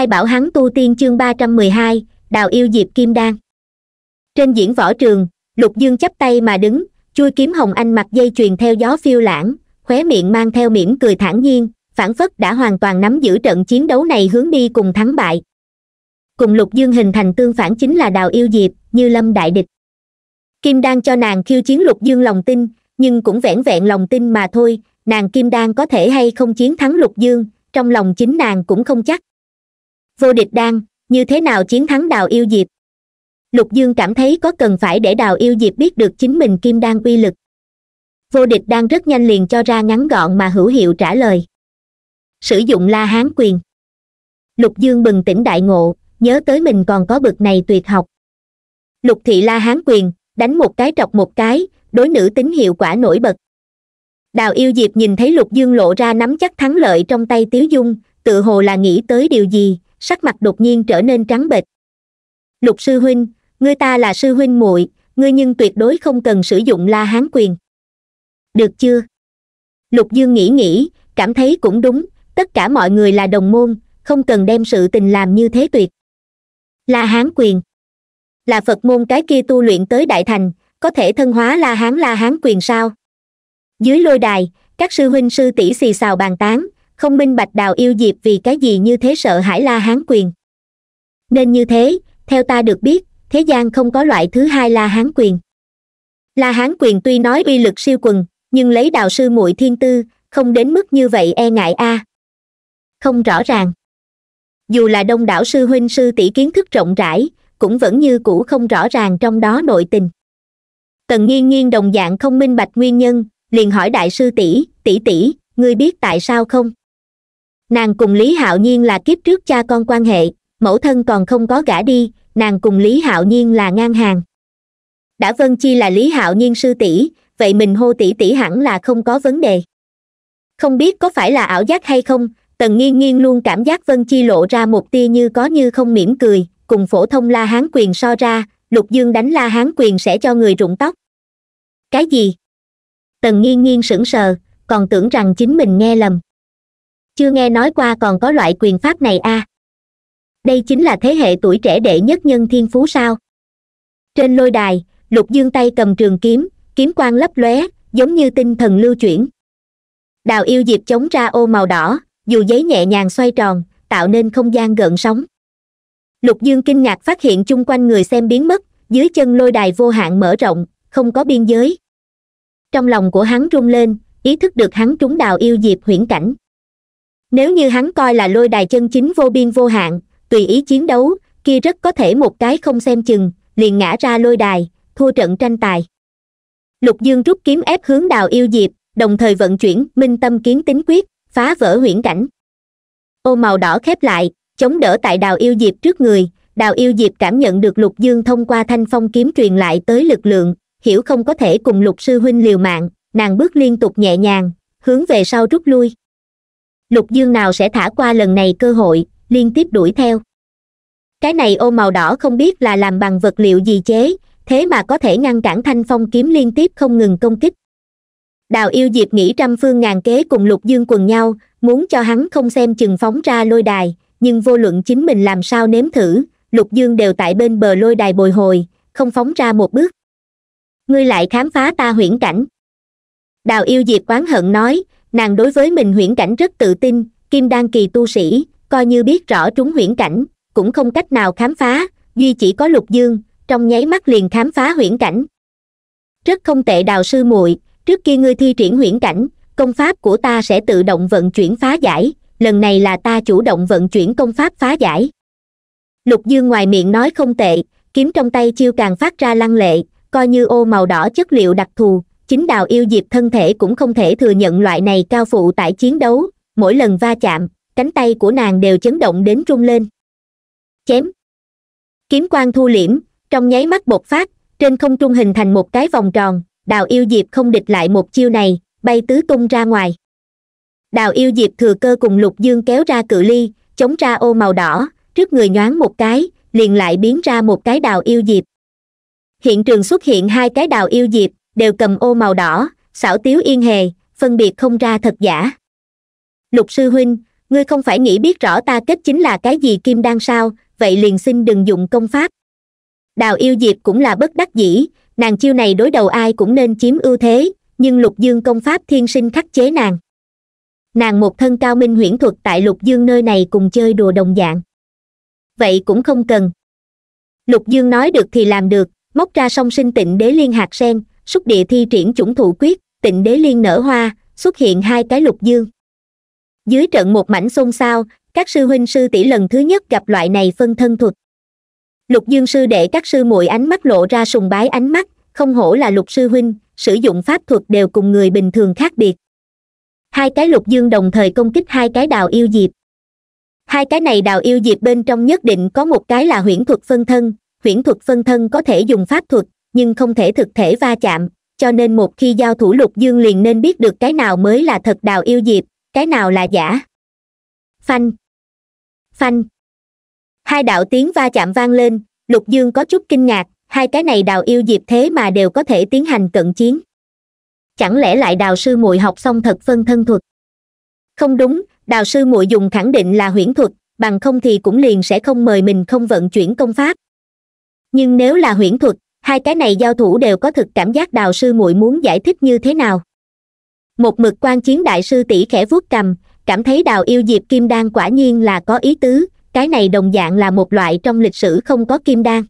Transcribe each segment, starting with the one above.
ai bảo hắn tu tiên chương ba trăm mười hai đào yêu diệp kim đan trên diễn võ trường lục dương chắp tay mà đứng chui kiếm hồng anh mặc dây chuyền theo gió phiêu lãng khóe miệng mang theo mỉm cười thản nhiên phản phất đã hoàn toàn nắm giữ trận chiến đấu này hướng đi cùng thắng bại cùng lục dương hình thành tương phản chính là đào yêu diệp như lâm đại địch kim đan cho nàng khiêu chiến lục dương lòng tin nhưng cũng vẻn vẹn lòng tin mà thôi nàng kim đan có thể hay không chiến thắng lục dương trong lòng chính nàng cũng không chắc vô địch đan như thế nào chiến thắng đào yêu diệp lục dương cảm thấy có cần phải để đào yêu diệp biết được chính mình kim đan uy lực vô địch đan rất nhanh liền cho ra ngắn gọn mà hữu hiệu trả lời sử dụng la hán quyền lục dương bừng tỉnh đại ngộ nhớ tới mình còn có bực này tuyệt học lục thị la hán quyền đánh một cái trọc một cái đối nữ tính hiệu quả nổi bật đào yêu diệp nhìn thấy lục dương lộ ra nắm chắc thắng lợi trong tay tiếu dung tự hồ là nghĩ tới điều gì sắc mặt đột nhiên trở nên trắng bệch lục sư huynh ngươi ta là sư huynh muội ngươi nhưng tuyệt đối không cần sử dụng la hán quyền được chưa lục dương nghĩ nghĩ cảm thấy cũng đúng tất cả mọi người là đồng môn không cần đem sự tình làm như thế tuyệt la hán quyền là phật môn cái kia tu luyện tới đại thành có thể thân hóa la hán la hán quyền sao dưới lôi đài các sư huynh sư tỷ xì xào bàn tán không minh bạch đào yêu diệp vì cái gì như thế sợ hãi la hán quyền nên như thế theo ta được biết thế gian không có loại thứ hai la hán quyền la hán quyền tuy nói uy lực siêu quần nhưng lấy đạo sư muội thiên tư không đến mức như vậy e ngại a à. không rõ ràng dù là đông đảo sư huynh sư tỷ kiến thức rộng rãi cũng vẫn như cũ không rõ ràng trong đó nội tình tần nghiên nghiên đồng dạng không minh bạch nguyên nhân liền hỏi đại sư tỷ tỷ tỷ ngươi biết tại sao không nàng cùng lý hạo nhiên là kiếp trước cha con quan hệ mẫu thân còn không có gả đi nàng cùng lý hạo nhiên là ngang hàng đã vân chi là lý hạo nhiên sư tỷ vậy mình hô tỷ tỷ hẳn là không có vấn đề không biết có phải là ảo giác hay không tần nghiên nghiên luôn cảm giác vân chi lộ ra một tia như có như không mỉm cười cùng phổ thông la hán quyền so ra lục dương đánh la hán quyền sẽ cho người rụng tóc cái gì tần nghiên nghiên sững sờ còn tưởng rằng chính mình nghe lầm chưa nghe nói qua còn có loại quyền pháp này a à. đây chính là thế hệ tuổi trẻ đệ nhất nhân thiên phú sao trên lôi đài lục dương tay cầm trường kiếm kiếm quang lấp lóe giống như tinh thần lưu chuyển đào yêu diệp chống ra ô màu đỏ dù giấy nhẹ nhàng xoay tròn tạo nên không gian gợn sóng lục dương kinh ngạc phát hiện chung quanh người xem biến mất dưới chân lôi đài vô hạn mở rộng không có biên giới trong lòng của hắn rung lên ý thức được hắn trúng đào yêu diệp huyễn cảnh nếu như hắn coi là lôi đài chân chính vô biên vô hạn tùy ý chiến đấu kia rất có thể một cái không xem chừng liền ngã ra lôi đài thua trận tranh tài lục dương rút kiếm ép hướng đào yêu diệp đồng thời vận chuyển minh tâm kiến tính quyết phá vỡ huyễn cảnh ô màu đỏ khép lại chống đỡ tại đào yêu diệp trước người đào yêu diệp cảm nhận được lục dương thông qua thanh phong kiếm truyền lại tới lực lượng hiểu không có thể cùng lục sư huynh liều mạng nàng bước liên tục nhẹ nhàng hướng về sau rút lui lục dương nào sẽ thả qua lần này cơ hội liên tiếp đuổi theo cái này ô màu đỏ không biết là làm bằng vật liệu gì chế thế mà có thể ngăn cản thanh phong kiếm liên tiếp không ngừng công kích đào yêu diệp nghĩ trăm phương ngàn kế cùng lục dương quần nhau muốn cho hắn không xem chừng phóng ra lôi đài nhưng vô luận chính mình làm sao nếm thử lục dương đều tại bên bờ lôi đài bồi hồi không phóng ra một bước ngươi lại khám phá ta huyễn cảnh đào yêu diệp oán hận nói nàng đối với mình huyễn cảnh rất tự tin kim đan kỳ tu sĩ coi như biết rõ trúng huyễn cảnh cũng không cách nào khám phá duy chỉ có lục dương trong nháy mắt liền khám phá huyễn cảnh rất không tệ đào sư muội trước kia ngươi thi triển huyễn cảnh công pháp của ta sẽ tự động vận chuyển phá giải lần này là ta chủ động vận chuyển công pháp phá giải lục dương ngoài miệng nói không tệ kiếm trong tay chiêu càng phát ra lăng lệ coi như ô màu đỏ chất liệu đặc thù chính đào yêu diệp thân thể cũng không thể thừa nhận loại này cao phụ tại chiến đấu mỗi lần va chạm cánh tay của nàng đều chấn động đến rung lên chém kiếm quan thu liễm trong nháy mắt bột phát trên không trung hình thành một cái vòng tròn đào yêu diệp không địch lại một chiêu này bay tứ tung ra ngoài đào yêu diệp thừa cơ cùng lục dương kéo ra cự ly chống ra ô màu đỏ trước người nhoáng một cái liền lại biến ra một cái đào yêu diệp hiện trường xuất hiện hai cái đào yêu diệp đều cầm ô màu đỏ xảo tiếu yên hề phân biệt không ra thật giả lục sư huynh ngươi không phải nghĩ biết rõ ta kết chính là cái gì kim đan sao vậy liền xin đừng dụng công pháp đào yêu diệp cũng là bất đắc dĩ nàng chiêu này đối đầu ai cũng nên chiếm ưu thế nhưng lục dương công pháp thiên sinh khắc chế nàng nàng một thân cao minh huyễn thuật tại lục dương nơi này cùng chơi đùa đồng dạng vậy cũng không cần lục dương nói được thì làm được móc ra song sinh tịnh đế liên hạt sen xúc địa thi triển chủng thủ quyết tịnh đế liên nở hoa xuất hiện hai cái lục dương dưới trận một mảnh xôn xao các sư huynh sư tỷ lần thứ nhất gặp loại này phân thân thuật lục dương sư đệ các sư muội ánh mắt lộ ra sùng bái ánh mắt không hổ là lục sư huynh sử dụng pháp thuật đều cùng người bình thường khác biệt hai cái lục dương đồng thời công kích hai cái đào yêu diệp hai cái này đào yêu diệp bên trong nhất định có một cái là huyễn thuật phân thân huyễn thuật phân thân có thể dùng pháp thuật nhưng không thể thực thể va chạm cho nên một khi giao thủ lục dương liền nên biết được cái nào mới là thật đào yêu diệp cái nào là giả phanh phanh hai đạo tiếng va chạm vang lên lục dương có chút kinh ngạc hai cái này đào yêu diệp thế mà đều có thể tiến hành cận chiến chẳng lẽ lại đào sư muội học xong thật phân thân thuật không đúng đào sư muội dùng khẳng định là huyễn thuật bằng không thì cũng liền sẽ không mời mình không vận chuyển công pháp nhưng nếu là huyễn thuật hai cái này giao thủ đều có thực cảm giác đào sư muội muốn giải thích như thế nào một mực quan chiến đại sư tỷ khẽ vuốt cầm cảm thấy đào yêu diệp kim đan quả nhiên là có ý tứ cái này đồng dạng là một loại trong lịch sử không có kim đan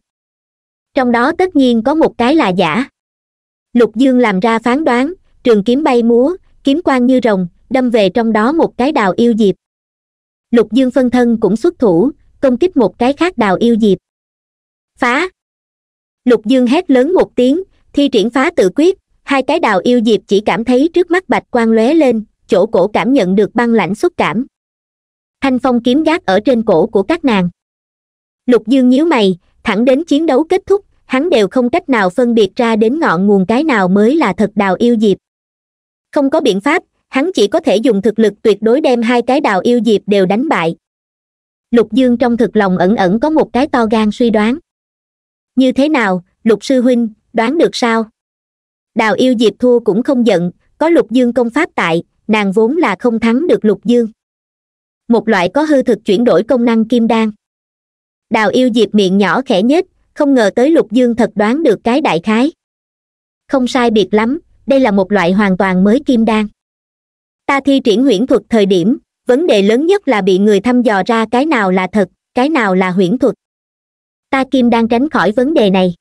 trong đó tất nhiên có một cái là giả lục dương làm ra phán đoán trường kiếm bay múa kiếm quang như rồng đâm về trong đó một cái đào yêu diệp lục dương phân thân cũng xuất thủ công kích một cái khác đào yêu diệp phá lục dương hét lớn một tiếng thi triển phá tự quyết hai cái đào yêu diệp chỉ cảm thấy trước mắt bạch quang lóe lên chỗ cổ cảm nhận được băng lạnh xúc cảm thanh phong kiếm gác ở trên cổ của các nàng lục dương nhíu mày thẳng đến chiến đấu kết thúc hắn đều không cách nào phân biệt ra đến ngọn nguồn cái nào mới là thật đào yêu diệp không có biện pháp hắn chỉ có thể dùng thực lực tuyệt đối đem hai cái đào yêu diệp đều đánh bại lục dương trong thực lòng ẩn ẩn có một cái to gan suy đoán như thế nào lục sư huynh đoán được sao đào yêu diệp thua cũng không giận có lục dương công pháp tại nàng vốn là không thắng được lục dương một loại có hư thực chuyển đổi công năng kim đan đào yêu diệp miệng nhỏ khẽ nhất, không ngờ tới lục dương thật đoán được cái đại khái không sai biệt lắm đây là một loại hoàn toàn mới kim đan ta thi triển huyễn thuật thời điểm vấn đề lớn nhất là bị người thăm dò ra cái nào là thật cái nào là huyễn thuật ta kim đang tránh khỏi vấn đề này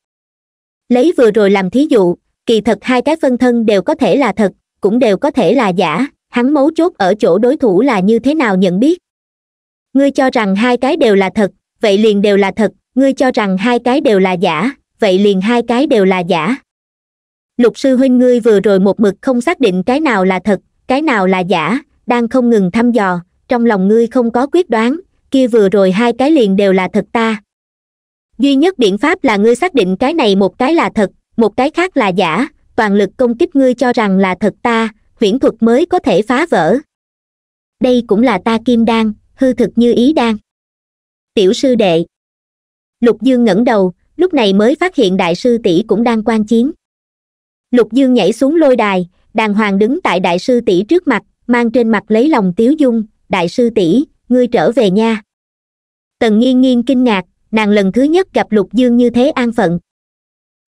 lấy vừa rồi làm thí dụ kỳ thật hai cái phân thân đều có thể là thật cũng đều có thể là giả hắn mấu chốt ở chỗ đối thủ là như thế nào nhận biết ngươi cho rằng hai cái đều là thật vậy liền đều là thật ngươi cho rằng hai cái đều là giả vậy liền hai cái đều là giả lục sư huynh ngươi vừa rồi một mực không xác định cái nào là thật cái nào là giả đang không ngừng thăm dò trong lòng ngươi không có quyết đoán kia vừa rồi hai cái liền đều là thật ta duy nhất biện pháp là ngươi xác định cái này một cái là thật một cái khác là giả toàn lực công kích ngươi cho rằng là thật ta huyễn thuật mới có thể phá vỡ đây cũng là ta kim đan hư thực như ý đan tiểu sư đệ lục dương ngẩng đầu lúc này mới phát hiện đại sư tỷ cũng đang quan chiến lục dương nhảy xuống lôi đài đàng hoàng đứng tại đại sư tỷ trước mặt mang trên mặt lấy lòng tiếu dung đại sư tỷ ngươi trở về nha tần nghiên nghiêng kinh ngạc nàng lần thứ nhất gặp lục dương như thế an phận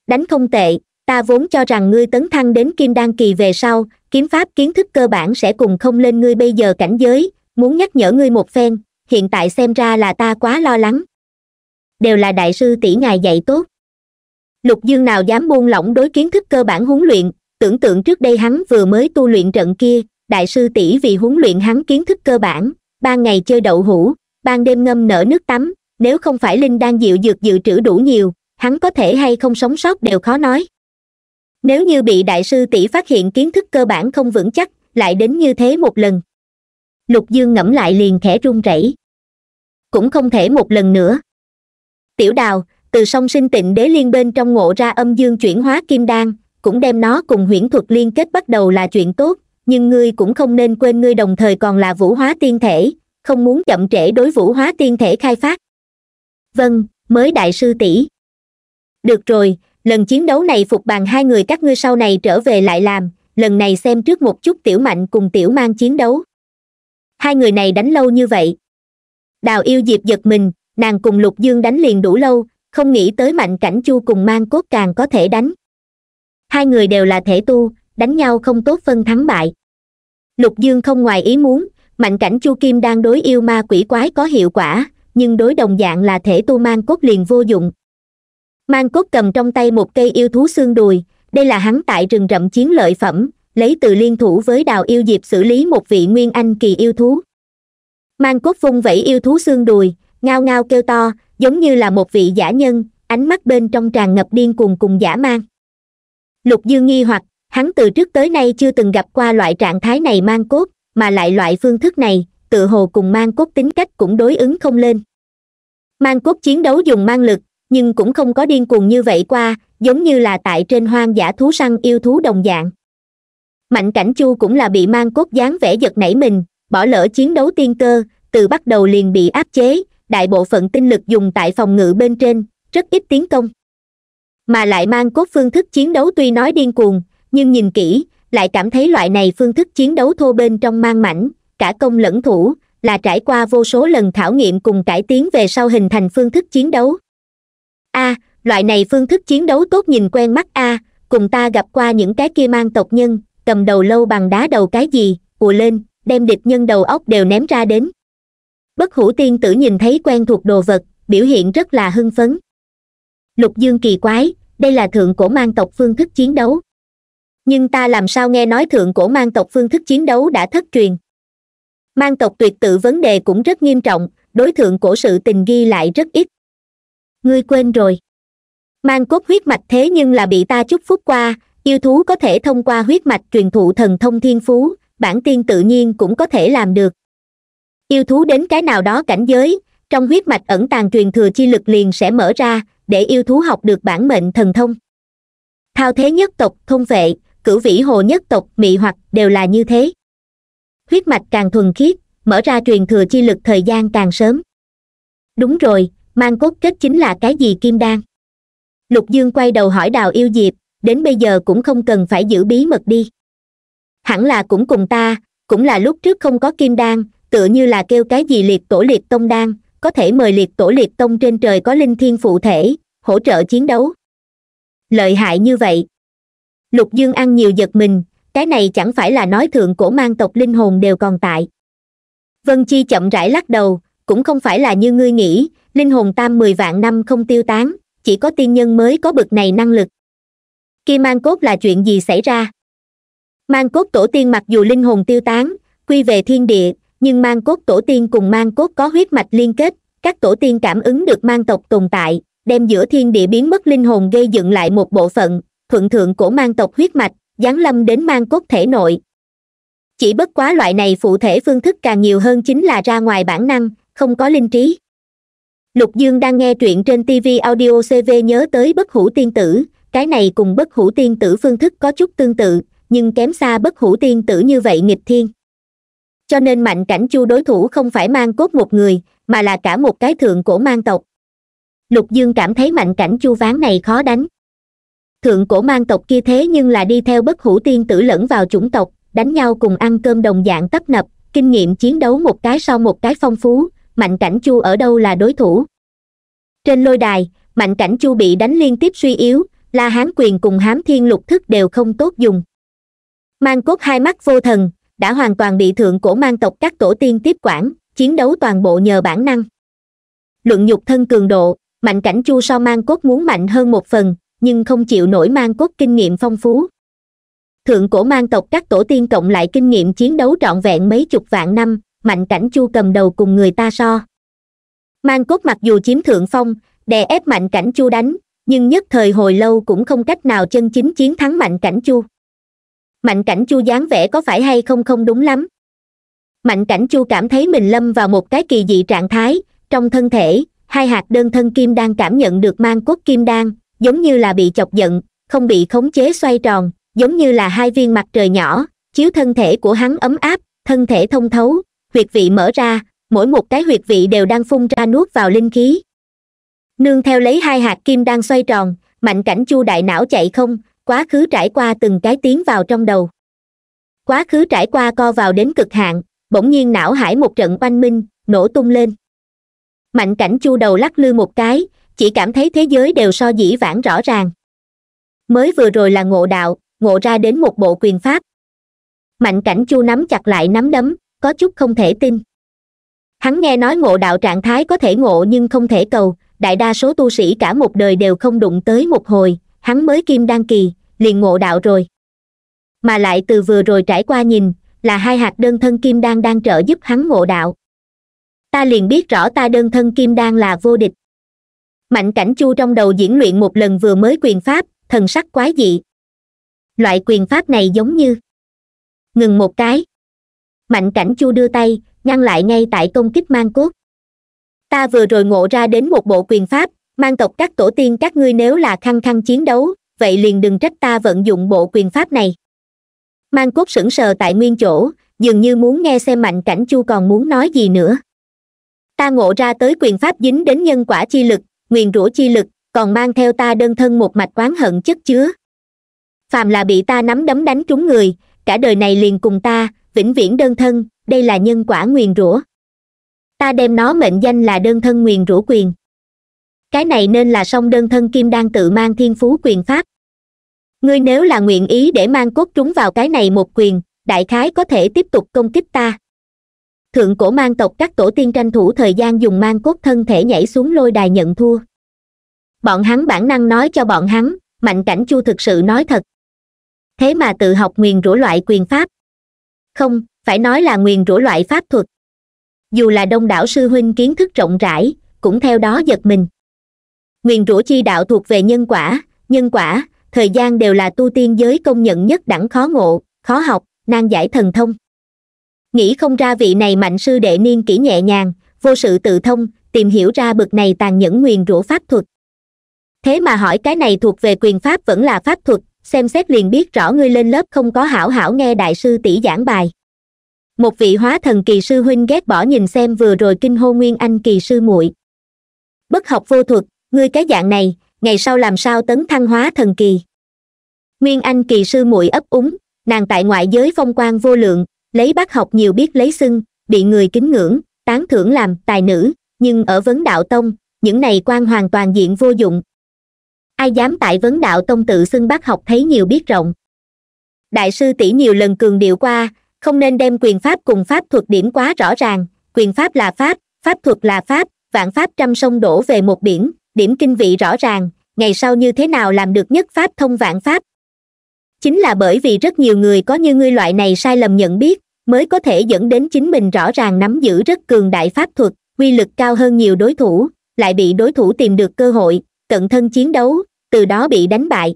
đánh không tệ ta vốn cho rằng ngươi tấn thăng đến kim đan kỳ về sau kiếm pháp kiến thức cơ bản sẽ cùng không lên ngươi bây giờ cảnh giới muốn nhắc nhở ngươi một phen hiện tại xem ra là ta quá lo lắng đều là đại sư tỷ ngài dạy tốt lục dương nào dám buông lỏng đối kiến thức cơ bản huấn luyện tưởng tượng trước đây hắn vừa mới tu luyện trận kia đại sư tỷ vì huấn luyện hắn kiến thức cơ bản ban ngày chơi đậu hũ ban đêm ngâm nở nước tắm nếu không phải linh đang dịu dược dự trữ đủ nhiều hắn có thể hay không sống sót đều khó nói nếu như bị đại sư tỷ phát hiện kiến thức cơ bản không vững chắc lại đến như thế một lần lục dương ngẫm lại liền khẽ run rẩy cũng không thể một lần nữa tiểu đào từ sông sinh tịnh đế liên bên trong ngộ ra âm dương chuyển hóa kim đan cũng đem nó cùng huyễn thuật liên kết bắt đầu là chuyện tốt nhưng ngươi cũng không nên quên ngươi đồng thời còn là vũ hóa tiên thể không muốn chậm trễ đối vũ hóa tiên thể khai phát vâng mới đại sư tỷ được rồi lần chiến đấu này phục bàn hai người các ngươi sau này trở về lại làm lần này xem trước một chút tiểu mạnh cùng tiểu mang chiến đấu hai người này đánh lâu như vậy đào yêu diệp giật mình nàng cùng lục dương đánh liền đủ lâu không nghĩ tới mạnh cảnh chu cùng mang cốt càng có thể đánh hai người đều là thể tu đánh nhau không tốt phân thắng bại lục dương không ngoài ý muốn mạnh cảnh chu kim đang đối yêu ma quỷ quái có hiệu quả nhưng đối đồng dạng là thể tu mang cốt liền vô dụng mang cốt cầm trong tay một cây yêu thú xương đùi đây là hắn tại rừng rậm chiến lợi phẩm lấy từ liên thủ với đào yêu diệp xử lý một vị nguyên anh kỳ yêu thú mang cốt vung vẩy yêu thú xương đùi ngao ngao kêu to giống như là một vị giả nhân ánh mắt bên trong tràn ngập điên cuồng cùng giả mang lục dương nghi hoặc hắn từ trước tới nay chưa từng gặp qua loại trạng thái này mang cốt mà lại loại phương thức này tự hồ cùng mang cốt tính cách cũng đối ứng không lên mang cốt chiến đấu dùng mang lực nhưng cũng không có điên cuồng như vậy qua giống như là tại trên hoang giả thú săn yêu thú đồng dạng mạnh cảnh chu cũng là bị mang cốt dáng vẻ giật nảy mình bỏ lỡ chiến đấu tiên cơ từ bắt đầu liền bị áp chế đại bộ phận tinh lực dùng tại phòng ngự bên trên rất ít tiến công mà lại mang cốt phương thức chiến đấu tuy nói điên cuồng nhưng nhìn kỹ lại cảm thấy loại này phương thức chiến đấu thô bên trong mang mảnh cả công lẫn thủ là trải qua vô số lần thảo nghiệm cùng cải tiến về sau hình thành phương thức chiến đấu a à, loại này phương thức chiến đấu tốt nhìn quen mắt a à, cùng ta gặp qua những cái kia mang tộc nhân cầm đầu lâu bằng đá đầu cái gì ùa lên đem địch nhân đầu óc đều ném ra đến bất hủ tiên tử nhìn thấy quen thuộc đồ vật biểu hiện rất là hưng phấn lục dương kỳ quái đây là thượng cổ mang tộc phương thức chiến đấu nhưng ta làm sao nghe nói thượng cổ mang tộc phương thức chiến đấu đã thất truyền mang tộc tuyệt tự vấn đề cũng rất nghiêm trọng đối tượng cổ sự tình ghi lại rất ít ngươi quên rồi mang cốt huyết mạch thế nhưng là bị ta chúc phúc qua yêu thú có thể thông qua huyết mạch truyền thụ thần thông thiên phú bản tiên tự nhiên cũng có thể làm được yêu thú đến cái nào đó cảnh giới trong huyết mạch ẩn tàng truyền thừa chi lực liền sẽ mở ra để yêu thú học được bản mệnh thần thông thao thế nhất tộc thông vệ cửu vĩ hồ nhất tộc mị hoặc đều là như thế huyết mạch càng thuần khiết mở ra truyền thừa chi lực thời gian càng sớm đúng rồi mang cốt kết chính là cái gì kim đan lục dương quay đầu hỏi đào yêu diệp đến bây giờ cũng không cần phải giữ bí mật đi hẳn là cũng cùng ta cũng là lúc trước không có kim đan tựa như là kêu cái gì liệt tổ liệt tông đan có thể mời liệt tổ liệt tông trên trời có linh thiên phụ thể hỗ trợ chiến đấu lợi hại như vậy lục dương ăn nhiều giật mình cái này chẳng phải là nói thượng cổ mang tộc linh hồn đều còn tại vân chi chậm rãi lắc đầu cũng không phải là như ngươi nghĩ linh hồn tam mười vạn năm không tiêu tán chỉ có tiên nhân mới có bực này năng lực khi mang cốt là chuyện gì xảy ra mang cốt tổ tiên mặc dù linh hồn tiêu tán quy về thiên địa nhưng mang cốt tổ tiên cùng mang cốt có huyết mạch liên kết các tổ tiên cảm ứng được mang tộc tồn tại đem giữa thiên địa biến mất linh hồn gây dựng lại một bộ phận thuận thượng của mang tộc huyết mạch giáng lâm đến mang cốt thể nội chỉ bất quá loại này phụ thể phương thức càng nhiều hơn chính là ra ngoài bản năng không có linh trí lục dương đang nghe truyện trên tv audio cv nhớ tới bất hủ tiên tử cái này cùng bất hủ tiên tử phương thức có chút tương tự nhưng kém xa bất hủ tiên tử như vậy nghịch thiên cho nên mạnh cảnh chu đối thủ không phải mang cốt một người mà là cả một cái thượng cổ mang tộc lục dương cảm thấy mạnh cảnh chu ván này khó đánh thượng cổ mang tộc kia thế nhưng là đi theo bất hủ tiên tử lẫn vào chủng tộc đánh nhau cùng ăn cơm đồng dạng tấp nập kinh nghiệm chiến đấu một cái sau một cái phong phú mạnh cảnh chu ở đâu là đối thủ trên lôi đài mạnh cảnh chu bị đánh liên tiếp suy yếu la hán quyền cùng hám thiên lục thức đều không tốt dùng mang cốt hai mắt vô thần đã hoàn toàn bị thượng cổ mang tộc các tổ tiên tiếp quản chiến đấu toàn bộ nhờ bản năng luận nhục thân cường độ mạnh cảnh chu so mang cốt muốn mạnh hơn một phần nhưng không chịu nổi mang cốt kinh nghiệm phong phú thượng cổ mang tộc các tổ tiên cộng lại kinh nghiệm chiến đấu trọn vẹn mấy chục vạn năm mạnh cảnh chu cầm đầu cùng người ta so mang cốt mặc dù chiếm thượng phong đè ép mạnh cảnh chu đánh nhưng nhất thời hồi lâu cũng không cách nào chân chính chiến thắng mạnh cảnh chu mạnh cảnh chu dáng vẻ có phải hay không không đúng lắm mạnh cảnh chu cảm thấy mình lâm vào một cái kỳ dị trạng thái trong thân thể hai hạt đơn thân kim đang cảm nhận được mang cốt kim đan giống như là bị chọc giận không bị khống chế xoay tròn giống như là hai viên mặt trời nhỏ chiếu thân thể của hắn ấm áp thân thể thông thấu huyệt vị mở ra mỗi một cái huyệt vị đều đang phun ra nuốt vào linh khí nương theo lấy hai hạt kim đang xoay tròn mạnh cảnh chu đại não chạy không quá khứ trải qua từng cái tiến vào trong đầu quá khứ trải qua co vào đến cực hạn bỗng nhiên não hải một trận oanh minh nổ tung lên mạnh cảnh chu đầu lắc lư một cái chỉ cảm thấy thế giới đều so dĩ vãng rõ ràng mới vừa rồi là ngộ đạo ngộ ra đến một bộ quyền pháp mạnh cảnh chu nắm chặt lại nắm đấm có chút không thể tin hắn nghe nói ngộ đạo trạng thái có thể ngộ nhưng không thể cầu đại đa số tu sĩ cả một đời đều không đụng tới một hồi hắn mới kim đan kỳ liền ngộ đạo rồi mà lại từ vừa rồi trải qua nhìn là hai hạt đơn thân kim đan đang trợ giúp hắn ngộ đạo ta liền biết rõ ta đơn thân kim đan là vô địch mạnh cảnh chu trong đầu diễn luyện một lần vừa mới quyền pháp thần sắc quái dị loại quyền pháp này giống như ngừng một cái mạnh cảnh chu đưa tay ngăn lại ngay tại công kích mang cốt ta vừa rồi ngộ ra đến một bộ quyền pháp mang tộc các tổ tiên các ngươi nếu là khăng khăng chiến đấu vậy liền đừng trách ta vận dụng bộ quyền pháp này mang cốt sững sờ tại nguyên chỗ dường như muốn nghe xem mạnh cảnh chu còn muốn nói gì nữa ta ngộ ra tới quyền pháp dính đến nhân quả chi lực nguyền rủa chi lực còn mang theo ta đơn thân một mạch oán hận chất chứa phàm là bị ta nắm đấm đánh trúng người cả đời này liền cùng ta vĩnh viễn đơn thân đây là nhân quả nguyền rủa ta đem nó mệnh danh là đơn thân nguyền rủa quyền cái này nên là song đơn thân kim đang tự mang thiên phú quyền pháp ngươi nếu là nguyện ý để mang cốt trúng vào cái này một quyền đại khái có thể tiếp tục công kích ta thượng cổ mang tộc các tổ tiên tranh thủ thời gian dùng mang cốt thân thể nhảy xuống lôi đài nhận thua bọn hắn bản năng nói cho bọn hắn mạnh cảnh chu thực sự nói thật thế mà tự học nguyền rủa loại quyền pháp không phải nói là nguyền rủa loại pháp thuật dù là đông đảo sư huynh kiến thức rộng rãi cũng theo đó giật mình nguyền rủa chi đạo thuộc về nhân quả nhân quả thời gian đều là tu tiên giới công nhận nhất đẳng khó ngộ khó học nan giải thần thông nghĩ không ra vị này mạnh sư đệ niên kỹ nhẹ nhàng vô sự tự thông tìm hiểu ra bực này tàn nhẫn nguyền rủa pháp thuật thế mà hỏi cái này thuộc về quyền pháp vẫn là pháp thuật xem xét liền biết rõ ngươi lên lớp không có hảo hảo nghe đại sư tỷ giảng bài một vị hóa thần kỳ sư huynh ghét bỏ nhìn xem vừa rồi kinh hô nguyên anh kỳ sư muội bất học vô thuật ngươi cái dạng này ngày sau làm sao tấn thăng hóa thần kỳ nguyên anh kỳ sư muội ấp úng nàng tại ngoại giới phong quan vô lượng lấy bác học nhiều biết lấy xưng bị người kính ngưỡng tán thưởng làm tài nữ nhưng ở vấn đạo tông những này quan hoàn toàn diện vô dụng ai dám tại vấn đạo tông tự xưng bác học thấy nhiều biết rộng đại sư tỷ nhiều lần cường điệu qua không nên đem quyền pháp cùng pháp thuật điểm quá rõ ràng quyền pháp là pháp pháp thuật là pháp vạn pháp trăm sông đổ về một biển điểm kinh vị rõ ràng ngày sau như thế nào làm được nhất pháp thông vạn pháp chính là bởi vì rất nhiều người có như ngươi loại này sai lầm nhận biết mới có thể dẫn đến chính mình rõ ràng nắm giữ rất cường đại pháp thuật quy lực cao hơn nhiều đối thủ lại bị đối thủ tìm được cơ hội cận thân chiến đấu từ đó bị đánh bại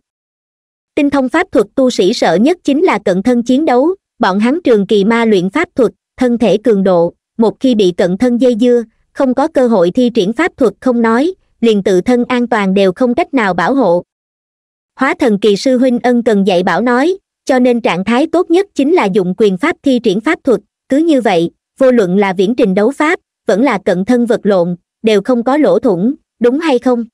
tinh thông pháp thuật tu sĩ sợ nhất chính là cận thân chiến đấu bọn hắn trường kỳ ma luyện pháp thuật thân thể cường độ một khi bị cận thân dây dưa không có cơ hội thi triển pháp thuật không nói liền tự thân an toàn đều không cách nào bảo hộ hóa thần kỳ sư huynh ân cần dạy bảo nói cho nên trạng thái tốt nhất chính là dụng quyền pháp thi triển pháp thuật cứ như vậy vô luận là viễn trình đấu pháp vẫn là cận thân vật lộn đều không có lỗ thủng đúng hay không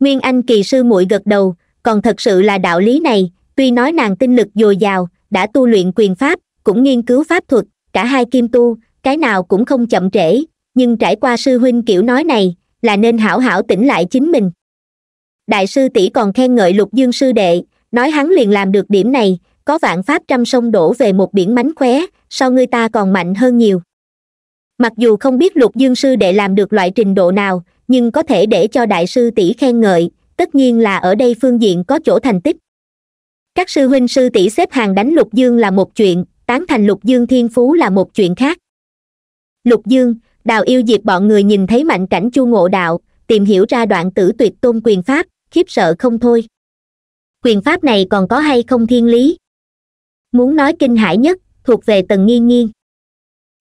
nguyên anh kỳ sư muội gật đầu còn thật sự là đạo lý này tuy nói nàng tinh lực dồi dào đã tu luyện quyền pháp cũng nghiên cứu pháp thuật cả hai kim tu cái nào cũng không chậm trễ nhưng trải qua sư huynh kiểu nói này là nên hảo hảo tỉnh lại chính mình đại sư tỷ còn khen ngợi lục dương sư đệ nói hắn liền làm được điểm này có vạn pháp trăm sông đổ về một biển mánh khóe sau người ta còn mạnh hơn nhiều mặc dù không biết lục dương sư đệ làm được loại trình độ nào nhưng có thể để cho đại sư tỷ khen ngợi tất nhiên là ở đây phương diện có chỗ thành tích các sư huynh sư tỷ xếp hàng đánh lục dương là một chuyện tán thành lục dương thiên phú là một chuyện khác lục dương đào yêu diệp bọn người nhìn thấy mạnh cảnh chu ngộ đạo tìm hiểu ra đoạn tử tuyệt tôn quyền pháp khiếp sợ không thôi quyền pháp này còn có hay không thiên lý muốn nói kinh hãi nhất thuộc về tần nghiên nghiên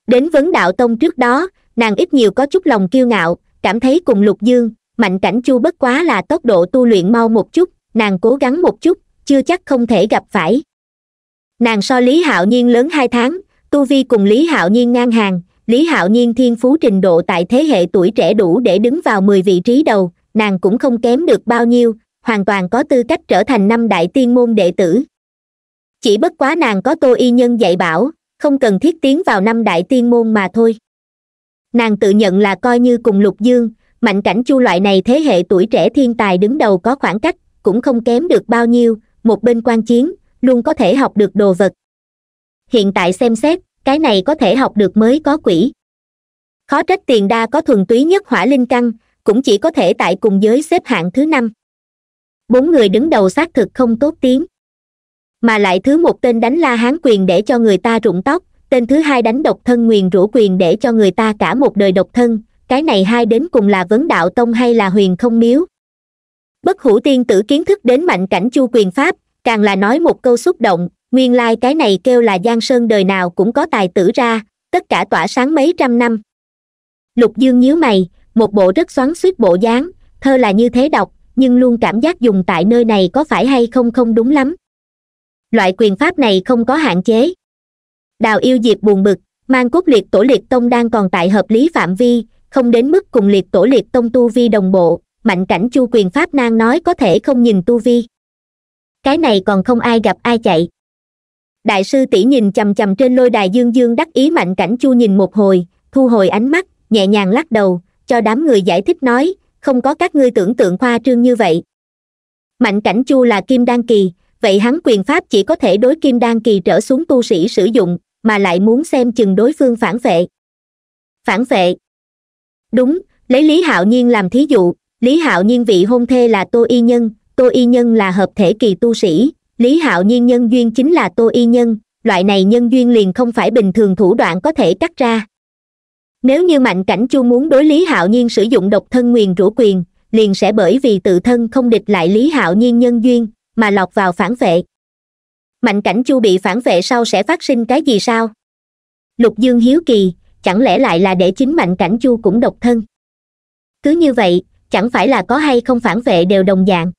đến vấn đạo tông trước đó nàng ít nhiều có chút lòng kiêu ngạo cảm thấy cùng lục dương mạnh cảnh chu bất quá là tốc độ tu luyện mau một chút nàng cố gắng một chút chưa chắc không thể gặp phải nàng so lý hạo nhiên lớn hai tháng tu vi cùng lý hạo nhiên ngang hàng lý hạo nhiên thiên phú trình độ tại thế hệ tuổi trẻ đủ để đứng vào mười vị trí đầu nàng cũng không kém được bao nhiêu hoàn toàn có tư cách trở thành năm đại tiên môn đệ tử chỉ bất quá nàng có tô y nhân dạy bảo không cần thiết tiến vào năm đại tiên môn mà thôi nàng tự nhận là coi như cùng lục dương mạnh cảnh chu loại này thế hệ tuổi trẻ thiên tài đứng đầu có khoảng cách cũng không kém được bao nhiêu một bên quan chiến luôn có thể học được đồ vật hiện tại xem xét cái này có thể học được mới có quỷ khó trách tiền đa có thuần túy nhất hỏa linh căn cũng chỉ có thể tại cùng giới xếp hạng thứ năm bốn người đứng đầu xác thực không tốt tiếng mà lại thứ một tên đánh la hán quyền để cho người ta rụng tóc tên thứ hai đánh độc thân nguyền rủ quyền để cho người ta cả một đời độc thân cái này hai đến cùng là vấn đạo tông hay là huyền không miếu bất hủ tiên tử kiến thức đến mạnh cảnh chu quyền pháp càng là nói một câu xúc động nguyên lai、like、cái này kêu là giang sơn đời nào cũng có tài tử ra tất cả tỏa sáng mấy trăm năm lục dương nhíu mày một bộ rất xoắn suýt bộ dáng thơ là như thế đọc nhưng luôn cảm giác dùng tại nơi này có phải hay không không đúng lắm loại quyền pháp này không có hạn chế đào yêu diệp buồn bực mang cốt liệt tổ liệt tông đang còn tại hợp lý phạm vi không đến mức cùng liệt tổ liệt tông tu vi đồng bộ mạnh cảnh chu quyền pháp nang nói có thể không nhìn tu vi cái này còn không ai gặp ai chạy đại sư tỷ nhìn chằm chằm trên lôi đài dương dương đắc ý mạnh cảnh chu nhìn một hồi thu hồi ánh mắt nhẹ nhàng lắc đầu cho đám người giải thích nói không có các ngươi tưởng tượng khoa trương như vậy mạnh cảnh chu là kim đan kỳ vậy hắn quyền pháp chỉ có thể đối kim đan kỳ trở xuống tu sĩ sử dụng mà lại muốn xem chừng đối phương phản vệ phản vệ đúng lấy lý hạo nhiên làm thí dụ lý hạo nhiên vị hôn thê là tô y nhân tô y nhân là hợp thể kỳ tu sĩ lý hạo nhiên nhân duyên chính là tô y nhân loại này nhân duyên liền không phải bình thường thủ đoạn có thể cắt ra nếu như mạnh cảnh chu muốn đối lý hạo nhiên sử dụng độc thân nguyền rũ quyền liền sẽ bởi vì tự thân không địch lại lý hạo nhiên nhân duyên mà lọt vào phản vệ mạnh cảnh chu bị phản vệ sau sẽ phát sinh cái gì sao lục dương hiếu kỳ chẳng lẽ lại là để chính mạnh cảnh chu cũng độc thân cứ như vậy chẳng phải là có hay không phản vệ đều đồng dạng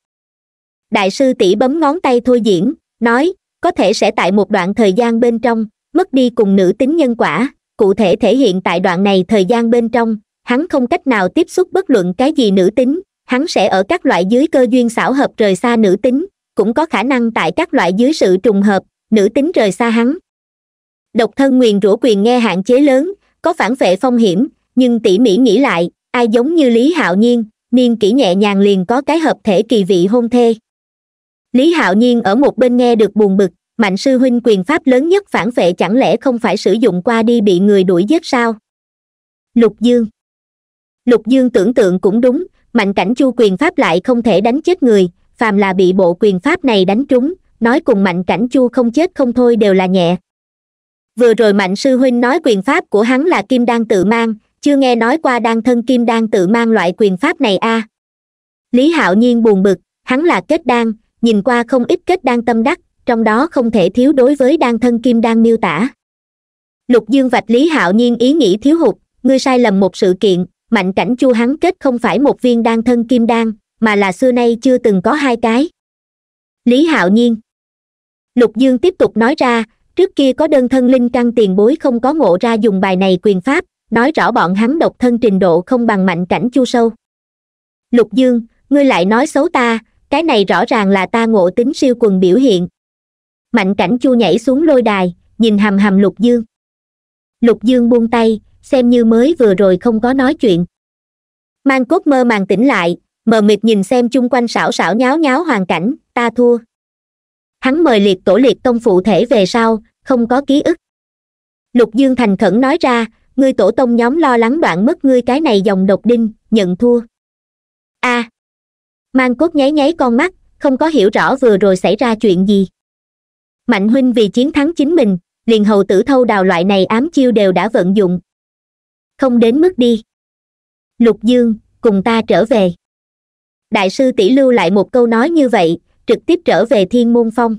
đại sư tỷ bấm ngón tay thôi diễn nói có thể sẽ tại một đoạn thời gian bên trong mất đi cùng nữ tính nhân quả cụ thể thể hiện tại đoạn này thời gian bên trong hắn không cách nào tiếp xúc bất luận cái gì nữ tính hắn sẽ ở các loại dưới cơ duyên xảo hợp rời xa nữ tính cũng có khả năng tại các loại dưới sự trùng hợp nữ tính rời xa hắn độc thân nguyền rủa quyền nghe hạn chế lớn có phản vệ phong hiểm nhưng tỉ mỉ nghĩ lại ai giống như lý hạo nhiên niên kỷ nhẹ nhàng liền có cái hợp thể kỳ vị hôn thê lý hạo nhiên ở một bên nghe được buồn bực mạnh sư huynh quyền pháp lớn nhất phản vệ chẳng lẽ không phải sử dụng qua đi bị người đuổi giết sao lục dương lục dương tưởng tượng cũng đúng mạnh cảnh chu quyền pháp lại không thể đánh chết người phàm là bị bộ quyền pháp này đánh trúng nói cùng mạnh cảnh chu không chết không thôi đều là nhẹ vừa rồi mạnh sư huynh nói quyền pháp của hắn là kim đan tự mang chưa nghe nói qua đan thân kim đan tự mang loại quyền pháp này a à. lý hạo nhiên buồn bực hắn là kết đan nhìn qua không ít kết đan tâm đắc trong đó không thể thiếu đối với đan thân kim đan miêu tả lục dương vạch lý hạo nhiên ý nghĩ thiếu hụt ngươi sai lầm một sự kiện mạnh cảnh chu hắn kết không phải một viên đan thân kim đan mà là xưa nay chưa từng có hai cái lý hạo nhiên lục dương tiếp tục nói ra trước kia có đơn thân linh căn tiền bối không có ngộ ra dùng bài này quyền pháp nói rõ bọn hắn độc thân trình độ không bằng mạnh cảnh chu sâu lục dương ngươi lại nói xấu ta cái này rõ ràng là ta ngộ tính siêu quần biểu hiện mạnh cảnh chu nhảy xuống lôi đài nhìn hầm hầm lục dương lục dương buông tay xem như mới vừa rồi không có nói chuyện mang cốt mơ màng tỉnh lại mờ mịt nhìn xem chung quanh xảo xảo nháo nháo hoàn cảnh ta thua hắn mời liệt tổ liệt tông phụ thể về sau không có ký ức lục dương thành khẩn nói ra ngươi tổ tông nhóm lo lắng đoạn mất ngươi cái này dòng độc đinh nhận thua a à, mang cốt nháy nháy con mắt không có hiểu rõ vừa rồi xảy ra chuyện gì mạnh huynh vì chiến thắng chính mình liền hầu tử thâu đào loại này ám chiêu đều đã vận dụng không đến mức đi lục dương cùng ta trở về đại sư tỷ lưu lại một câu nói như vậy trực tiếp trở về thiên môn phong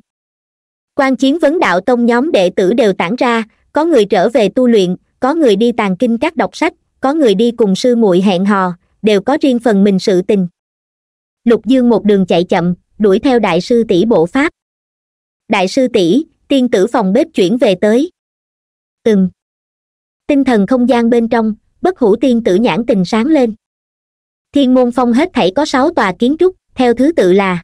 quan chiến vấn đạo tông nhóm đệ tử đều tản ra có người trở về tu luyện có người đi tàn kinh các đọc sách có người đi cùng sư muội hẹn hò đều có riêng phần mình sự tình lục dương một đường chạy chậm đuổi theo đại sư tỷ bộ pháp đại sư tỷ tiên tử phòng bếp chuyển về tới ừm tinh thần không gian bên trong bất hủ tiên tử nhãn tình sáng lên thiên môn phong hết thảy có sáu tòa kiến trúc theo thứ tự là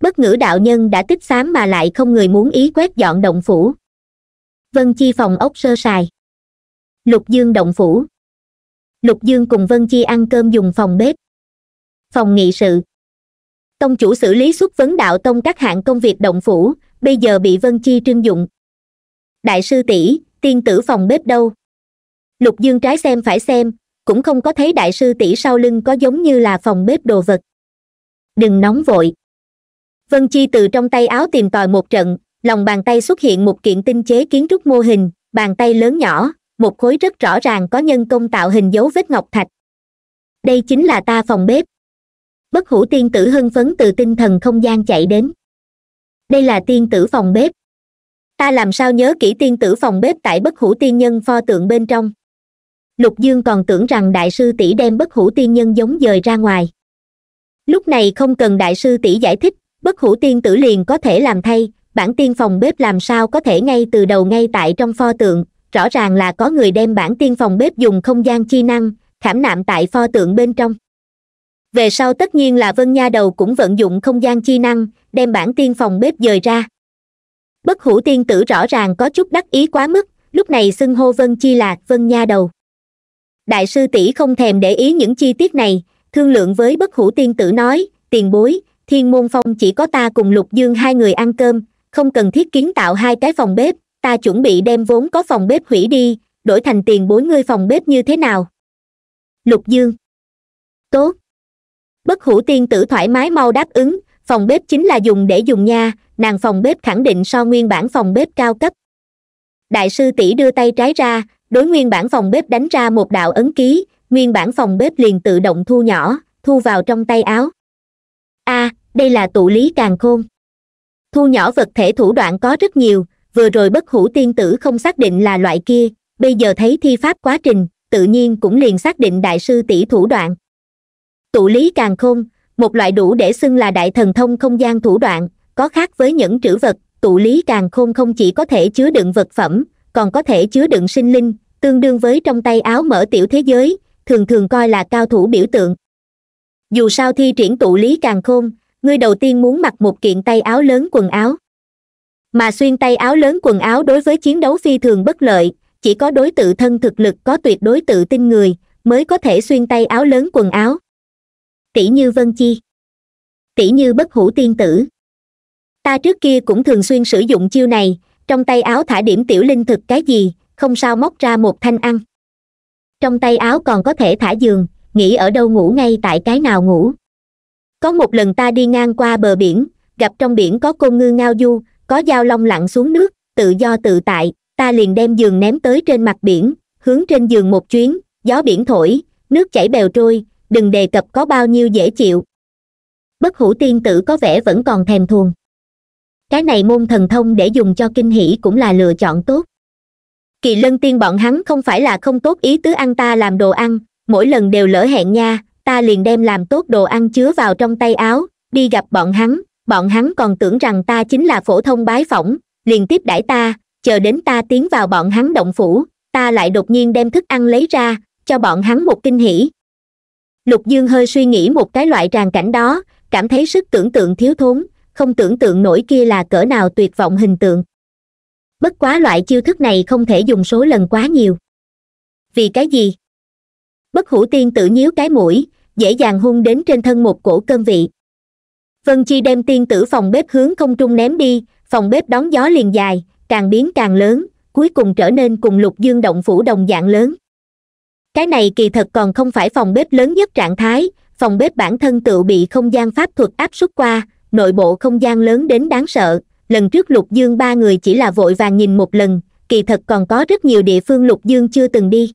bất ngữ đạo nhân đã tích xám mà lại không người muốn ý quét dọn động phủ vân chi phòng ốc sơ sài lục dương động phủ lục dương cùng vân chi ăn cơm dùng phòng bếp phòng nghị sự tông chủ xử lý xuất vấn đạo tông các hạng công việc động phủ bây giờ bị vân chi trưng dụng đại sư tỷ tiên tử phòng bếp đâu lục dương trái xem phải xem cũng không có thấy đại sư tỷ sau lưng có giống như là phòng bếp đồ vật đừng nóng vội vân chi từ trong tay áo tìm tòi một trận lòng bàn tay xuất hiện một kiện tinh chế kiến trúc mô hình bàn tay lớn nhỏ một khối rất rõ ràng có nhân công tạo hình dấu vết ngọc thạch đây chính là ta phòng bếp bất hủ tiên tử hưng phấn từ tinh thần không gian chạy đến đây là tiên tử phòng bếp ta làm sao nhớ kỹ tiên tử phòng bếp tại bất hủ tiên nhân pho tượng bên trong lục dương còn tưởng rằng đại sư tỷ đem bất hủ tiên nhân giống dời ra ngoài lúc này không cần đại sư tỷ giải thích bất hủ tiên tử liền có thể làm thay bản tiên phòng bếp làm sao có thể ngay từ đầu ngay tại trong pho tượng rõ ràng là có người đem bản tiên phòng bếp dùng không gian chi năng khảm nạm tại pho tượng bên trong về sau tất nhiên là vân nha đầu cũng vận dụng không gian chi năng đem bản tiên phòng bếp dời ra bất hủ tiên tử rõ ràng có chút đắc ý quá mức lúc này xưng hô vân chi là vân nha đầu đại sư tỷ không thèm để ý những chi tiết này thương lượng với bất hủ tiên tử nói tiền bối thiên môn phong chỉ có ta cùng lục dương hai người ăn cơm không cần thiết kiến tạo hai cái phòng bếp ta chuẩn bị đem vốn có phòng bếp hủy đi đổi thành tiền bối ngươi phòng bếp như thế nào lục dương tốt bất hủ tiên tử thoải mái mau đáp ứng phòng bếp chính là dùng để dùng nha nàng phòng bếp khẳng định so nguyên bản phòng bếp cao cấp đại sư tỷ đưa tay trái ra đối nguyên bản phòng bếp đánh ra một đạo ấn ký nguyên bản phòng bếp liền tự động thu nhỏ thu vào trong tay áo a à, đây là tụ lý càng khôn thu nhỏ vật thể thủ đoạn có rất nhiều vừa rồi bất hủ tiên tử không xác định là loại kia bây giờ thấy thi pháp quá trình tự nhiên cũng liền xác định đại sư tỷ thủ đoạn tụ lý càng khôn một loại đủ để xưng là đại thần thông không gian thủ đoạn có khác với những trữ vật tụ lý càng khôn không chỉ có thể chứa đựng vật phẩm còn có thể chứa đựng sinh linh tương đương với trong tay áo mở tiểu thế giới thường thường coi là cao thủ biểu tượng dù sao thi triển tụ lý càng khôn ngươi đầu tiên muốn mặc một kiện tay áo lớn quần áo mà xuyên tay áo lớn quần áo đối với chiến đấu phi thường bất lợi chỉ có đối tự thân thực lực có tuyệt đối tự tin người mới có thể xuyên tay áo lớn quần áo tỷ như vân chi tỷ như bất hủ tiên tử ta trước kia cũng thường xuyên sử dụng chiêu này trong tay áo thả điểm tiểu linh thực cái gì không sao móc ra một thanh ăn trong tay áo còn có thể thả giường nghĩ ở đâu ngủ ngay tại cái nào ngủ có một lần ta đi ngang qua bờ biển gặp trong biển có côn ngư ngao du có dao long lặn xuống nước tự do tự tại ta liền đem giường ném tới trên mặt biển hướng trên giường một chuyến gió biển thổi nước chảy bèo trôi đừng đề cập có bao nhiêu dễ chịu bất hủ tiên tử có vẻ vẫn còn thèm thuồng cái này môn thần thông để dùng cho kinh hỷ cũng là lựa chọn tốt kỳ lân tiên bọn hắn không phải là không tốt ý tứ ăn ta làm đồ ăn mỗi lần đều lỡ hẹn nha ta liền đem làm tốt đồ ăn chứa vào trong tay áo đi gặp bọn hắn bọn hắn còn tưởng rằng ta chính là phổ thông bái phỏng liền tiếp đãi ta chờ đến ta tiến vào bọn hắn động phủ ta lại đột nhiên đem thức ăn lấy ra cho bọn hắn một kinh hỉ lục dương hơi suy nghĩ một cái loại tràn cảnh đó cảm thấy sức tưởng tượng thiếu thốn không tưởng tượng nổi kia là cỡ nào tuyệt vọng hình tượng bất quá loại chiêu thức này không thể dùng số lần quá nhiều vì cái gì bất hủ tiên tử nhíu cái mũi dễ dàng hung đến trên thân một cổ cơm vị vân chi đem tiên tử phòng bếp hướng không trung ném đi phòng bếp đón gió liền dài càng biến càng lớn cuối cùng trở nên cùng lục dương động phủ đồng dạng lớn cái này kỳ thật còn không phải phòng bếp lớn nhất trạng thái phòng bếp bản thân tự bị không gian pháp thuật áp suất qua nội bộ không gian lớn đến đáng sợ lần trước lục dương ba người chỉ là vội vàng nhìn một lần kỳ thật còn có rất nhiều địa phương lục dương chưa từng đi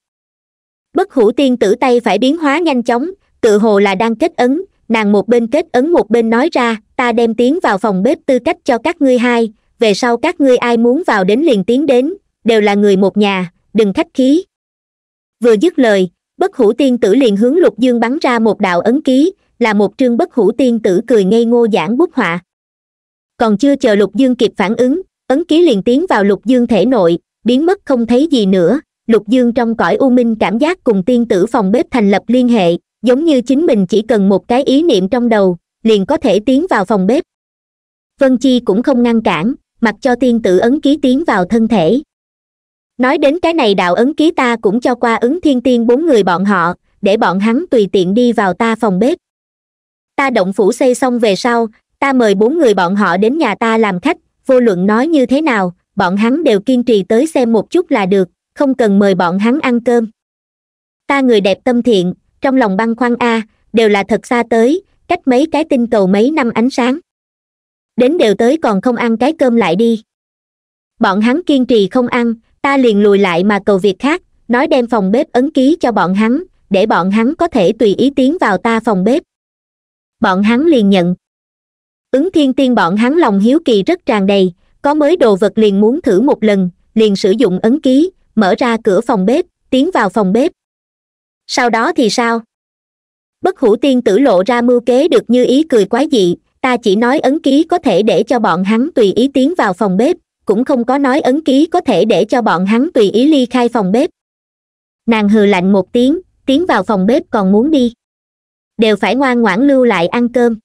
bất hủ tiên tử tay phải biến hóa nhanh chóng tự hồ là đang kết ấn nàng một bên kết ấn một bên nói ra ta đem tiến vào phòng bếp tư cách cho các ngươi hai về sau các ngươi ai muốn vào đến liền tiến đến đều là người một nhà đừng khách khí vừa dứt lời bất hủ tiên tử liền hướng lục dương bắn ra một đạo ấn ký là một trương bất hủ tiên tử cười ngây ngô giảng bút họa còn chưa chờ lục dương kịp phản ứng ấn ký liền tiến vào lục dương thể nội biến mất không thấy gì nữa lục dương trong cõi u minh cảm giác cùng tiên tử phòng bếp thành lập liên hệ giống như chính mình chỉ cần một cái ý niệm trong đầu liền có thể tiến vào phòng bếp vân chi cũng không ngăn cản mặc cho tiên tử ấn ký tiến vào thân thể nói đến cái này đạo ấn ký ta cũng cho qua ứng thiên tiên bốn người bọn họ để bọn hắn tùy tiện đi vào ta phòng bếp ta động phủ xây xong về sau ta mời bốn người bọn họ đến nhà ta làm khách vô luận nói như thế nào bọn hắn đều kiên trì tới xem một chút là được không cần mời bọn hắn ăn cơm ta người đẹp tâm thiện trong lòng băng khoăn a đều là thật xa tới cách mấy cái tinh cầu mấy năm ánh sáng đến đều tới còn không ăn cái cơm lại đi bọn hắn kiên trì không ăn ta liền lùi lại mà cầu việc khác nói đem phòng bếp ấn ký cho bọn hắn để bọn hắn có thể tùy ý tiến vào ta phòng bếp bọn hắn liền nhận ứng thiên tiên bọn hắn lòng hiếu kỳ rất tràn đầy có mới đồ vật liền muốn thử một lần liền sử dụng ấn ký mở ra cửa phòng bếp tiến vào phòng bếp sau đó thì sao bất hủ tiên tử lộ ra mưu kế được như ý cười quái dị ta chỉ nói ấn ký có thể để cho bọn hắn tùy ý tiến vào phòng bếp cũng không có nói ấn ký có thể để cho bọn hắn tùy ý ly khai phòng bếp nàng hừ lạnh một tiếng tiến vào phòng bếp còn muốn đi đều phải ngoan ngoãn lưu lại ăn cơm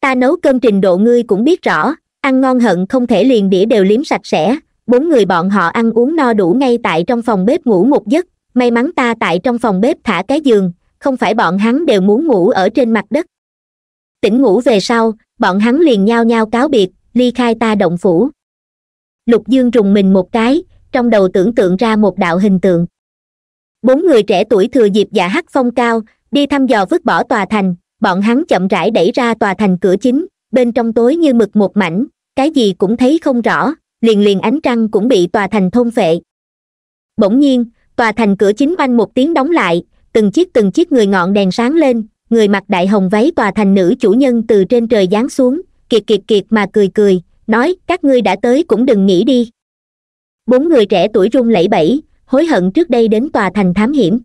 ta nấu cơm trình độ ngươi cũng biết rõ ăn ngon hận không thể liền đĩa đều liếm sạch sẽ bốn người bọn họ ăn uống no đủ ngay tại trong phòng bếp ngủ một giấc may mắn ta tại trong phòng bếp thả cái giường không phải bọn hắn đều muốn ngủ ở trên mặt đất tỉnh ngủ về sau bọn hắn liền nhao nhao cáo biệt ly khai ta động phủ lục dương rùng mình một cái trong đầu tưởng tượng ra một đạo hình tượng bốn người trẻ tuổi thừa dịp dạ hắc phong cao đi thăm dò vứt bỏ tòa thành bọn hắn chậm rãi đẩy ra tòa thành cửa chính bên trong tối như mực một mảnh cái gì cũng thấy không rõ liền liền ánh trăng cũng bị tòa thành thôn phệ bỗng nhiên tòa thành cửa chính oanh một tiếng đóng lại từng chiếc từng chiếc người ngọn đèn sáng lên người mặc đại hồng váy tòa thành nữ chủ nhân từ trên trời giáng xuống kiệt kiệt kiệt mà cười cười nói các ngươi đã tới cũng đừng nghĩ đi bốn người trẻ tuổi run lẩy bẩy hối hận trước đây đến tòa thành thám hiểm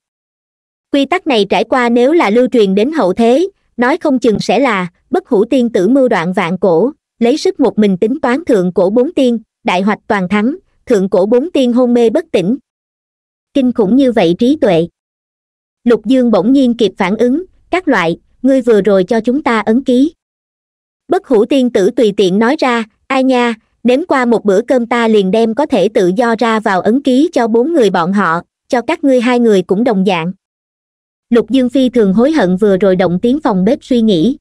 quy tắc này trải qua nếu là lưu truyền đến hậu thế nói không chừng sẽ là bất hủ tiên tử mưu đoạn vạn cổ lấy sức một mình tính toán thượng cổ bốn tiên đại hoạch toàn thắng thượng cổ bốn tiên hôn mê bất tỉnh kinh khủng như vậy trí tuệ lục dương bỗng nhiên kịp phản ứng các loại ngươi vừa rồi cho chúng ta ấn ký bất hủ tiên tử tùy tiện nói ra ai nha đến qua một bữa cơm ta liền đem có thể tự do ra vào ấn ký cho bốn người bọn họ cho các ngươi hai người cũng đồng dạng lục dương phi thường hối hận vừa rồi động tiếng phòng bếp suy nghĩ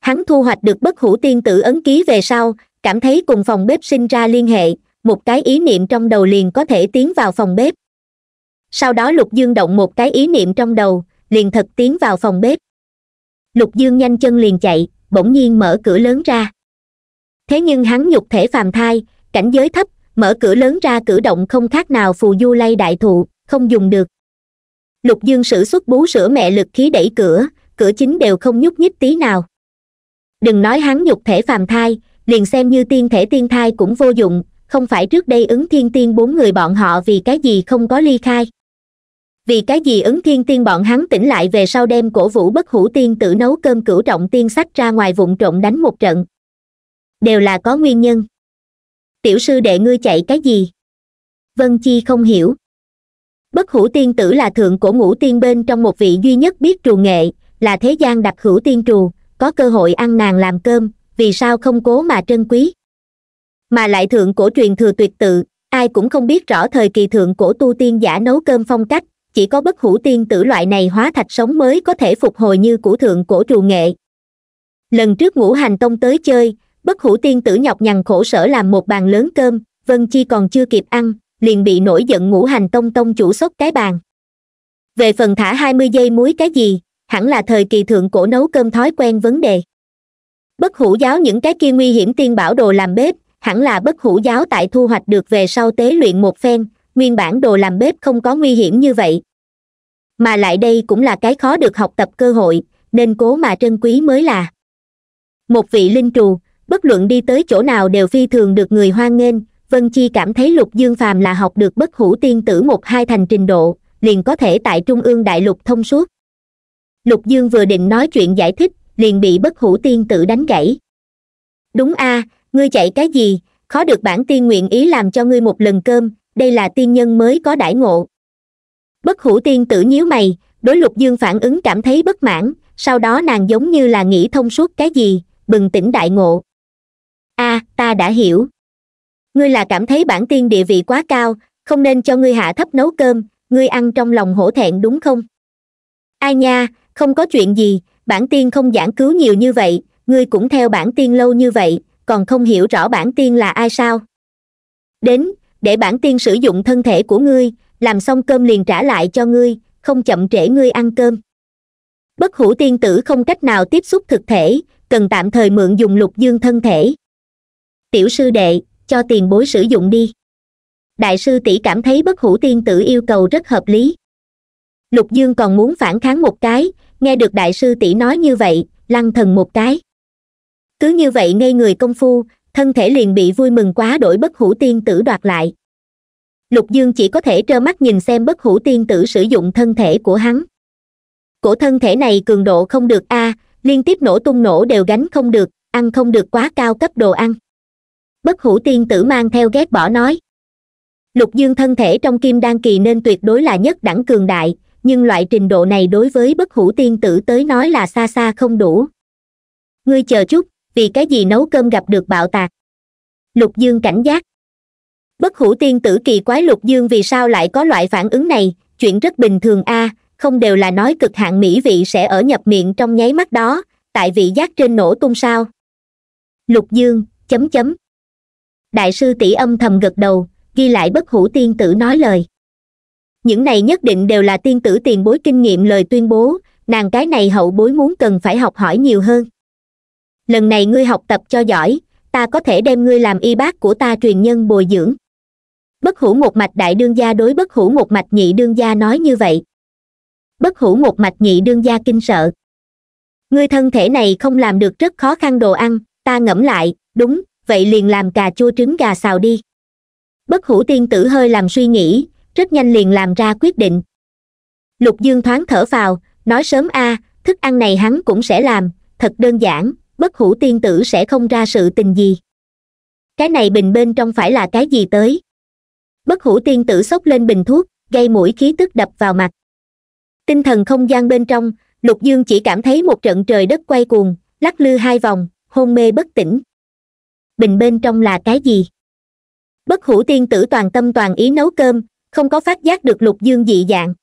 hắn thu hoạch được bất hủ tiên tử ấn ký về sau cảm thấy cùng phòng bếp sinh ra liên hệ một cái ý niệm trong đầu liền có thể tiến vào phòng bếp sau đó lục dương động một cái ý niệm trong đầu liền thật tiến vào phòng bếp lục dương nhanh chân liền chạy bỗng nhiên mở cửa lớn ra thế nhưng hắn nhục thể phàm thai cảnh giới thấp mở cửa lớn ra cử động không khác nào phù du lay đại thụ không dùng được lục dương sử xuất bú sữa mẹ lực khí đẩy cửa cửa chính đều không nhúc nhích tí nào đừng nói hắn nhục thể phàm thai liền xem như tiên thể tiên thai cũng vô dụng không phải trước đây ứng thiên tiên bốn người bọn họ vì cái gì không có ly khai vì cái gì ứng thiên tiên bọn hắn tỉnh lại về sau đem cổ vũ bất hủ tiên tử nấu cơm cửu trọng tiên sách ra ngoài vụn trộn đánh một trận đều là có nguyên nhân tiểu sư đệ ngươi chạy cái gì vân chi không hiểu bất hữu tiên tử là thượng cổ ngũ tiên bên trong một vị duy nhất biết trù nghệ là thế gian đặc hữu tiên trù có cơ hội ăn nàng làm cơm vì sao không cố mà trân quý mà lại thượng cổ truyền thừa tuyệt tự ai cũng không biết rõ thời kỳ thượng cổ tu tiên giả nấu cơm phong cách chỉ có bất hữu tiên tử loại này hóa thạch sống mới có thể phục hồi như của thượng cổ trù nghệ lần trước ngũ hành tông tới chơi bất hủ tiên tử nhọc nhằn khổ sở làm một bàn lớn cơm vân chi còn chưa kịp ăn liền bị nổi giận ngũ hành tông tông chủ sốt cái bàn về phần thả hai mươi giây muối cái gì hẳn là thời kỳ thượng cổ nấu cơm thói quen vấn đề bất hủ giáo những cái kia nguy hiểm tiên bảo đồ làm bếp hẳn là bất hủ giáo tại thu hoạch được về sau tế luyện một phen nguyên bản đồ làm bếp không có nguy hiểm như vậy mà lại đây cũng là cái khó được học tập cơ hội nên cố mà trân quý mới là một vị linh trù bất luận đi tới chỗ nào đều phi thường được người hoan nghênh vân chi cảm thấy lục dương phàm là học được bất hủ tiên tử một hai thành trình độ liền có thể tại trung ương đại lục thông suốt lục dương vừa định nói chuyện giải thích liền bị bất hủ tiên tử đánh gãy đúng a à, ngươi chạy cái gì khó được bản tiên nguyện ý làm cho ngươi một lần cơm đây là tiên nhân mới có đãi ngộ bất hủ tiên tử nhíu mày đối lục dương phản ứng cảm thấy bất mãn sau đó nàng giống như là nghĩ thông suốt cái gì bừng tỉnh đại ngộ a à, ta đã hiểu ngươi là cảm thấy bản tiên địa vị quá cao không nên cho ngươi hạ thấp nấu cơm ngươi ăn trong lòng hổ thẹn đúng không ai nha không có chuyện gì bản tiên không giảng cứu nhiều như vậy ngươi cũng theo bản tiên lâu như vậy còn không hiểu rõ bản tiên là ai sao đến để bản tiên sử dụng thân thể của ngươi làm xong cơm liền trả lại cho ngươi không chậm trễ ngươi ăn cơm bất hủ tiên tử không cách nào tiếp xúc thực thể cần tạm thời mượn dùng lục dương thân thể tiểu sư đệ cho tiền bối sử dụng đi đại sư tỷ cảm thấy bất hủ tiên tử yêu cầu rất hợp lý lục dương còn muốn phản kháng một cái nghe được đại sư tỷ nói như vậy lăng thần một cái cứ như vậy ngây người công phu thân thể liền bị vui mừng quá đổi bất hủ tiên tử đoạt lại lục dương chỉ có thể trơ mắt nhìn xem bất hủ tiên tử sử dụng thân thể của hắn cổ thân thể này cường độ không được a à, liên tiếp nổ tung nổ đều gánh không được ăn không được quá cao cấp đồ ăn bất hủ tiên tử mang theo ghét bỏ nói lục dương thân thể trong kim đan kỳ nên tuyệt đối là nhất đẳng cường đại nhưng loại trình độ này đối với bất hủ tiên tử tới nói là xa xa không đủ ngươi chờ chút vì cái gì nấu cơm gặp được bạo tạc lục dương cảnh giác bất hủ tiên tử kỳ quái lục dương vì sao lại có loại phản ứng này chuyện rất bình thường a à, không đều là nói cực hạn mỹ vị sẽ ở nhập miệng trong nháy mắt đó tại vị giác trên nổ tung sao lục dương chấm chấm đại sư tỷ âm thầm gật đầu ghi lại bất hủ tiên tử nói lời những này nhất định đều là tiên tử tiền bối kinh nghiệm lời tuyên bố nàng cái này hậu bối muốn cần phải học hỏi nhiều hơn lần này ngươi học tập cho giỏi ta có thể đem ngươi làm y bác của ta truyền nhân bồi dưỡng bất hủ một mạch đại đương gia đối bất hủ một mạch nhị đương gia nói như vậy bất hủ một mạch nhị đương gia kinh sợ ngươi thân thể này không làm được rất khó khăn đồ ăn ta ngẫm lại đúng vậy liền làm cà chua trứng gà xào đi bất hủ tiên tử hơi làm suy nghĩ rất nhanh liền làm ra quyết định lục dương thoáng thở vào nói sớm a à, thức ăn này hắn cũng sẽ làm thật đơn giản bất hủ tiên tử sẽ không ra sự tình gì cái này bình bên trong phải là cái gì tới bất hủ tiên tử xốc lên bình thuốc gây mũi khí tức đập vào mặt tinh thần không gian bên trong lục dương chỉ cảm thấy một trận trời đất quay cuồng lắc lư hai vòng hôn mê bất tỉnh bình bên trong là cái gì bất hủ tiên tử toàn tâm toàn ý nấu cơm không có phát giác được lục dương dị dạng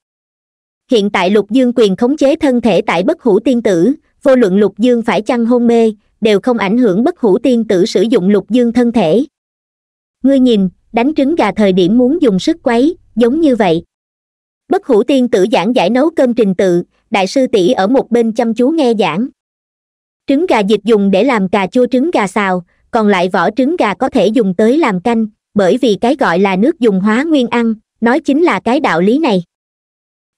hiện tại lục dương quyền khống chế thân thể tại bất hủ tiên tử vô luận lục dương phải chăng hôn mê đều không ảnh hưởng bất hủ tiên tử sử dụng lục dương thân thể ngươi nhìn đánh trứng gà thời điểm muốn dùng sức quấy giống như vậy bất hủ tiên tử giảng giải nấu cơm trình tự đại sư tỷ ở một bên chăm chú nghe giảng trứng gà dịch dùng để làm cà chua trứng gà xào còn lại vỏ trứng gà có thể dùng tới làm canh bởi vì cái gọi là nước dùng hóa nguyên ăn nói chính là cái đạo lý này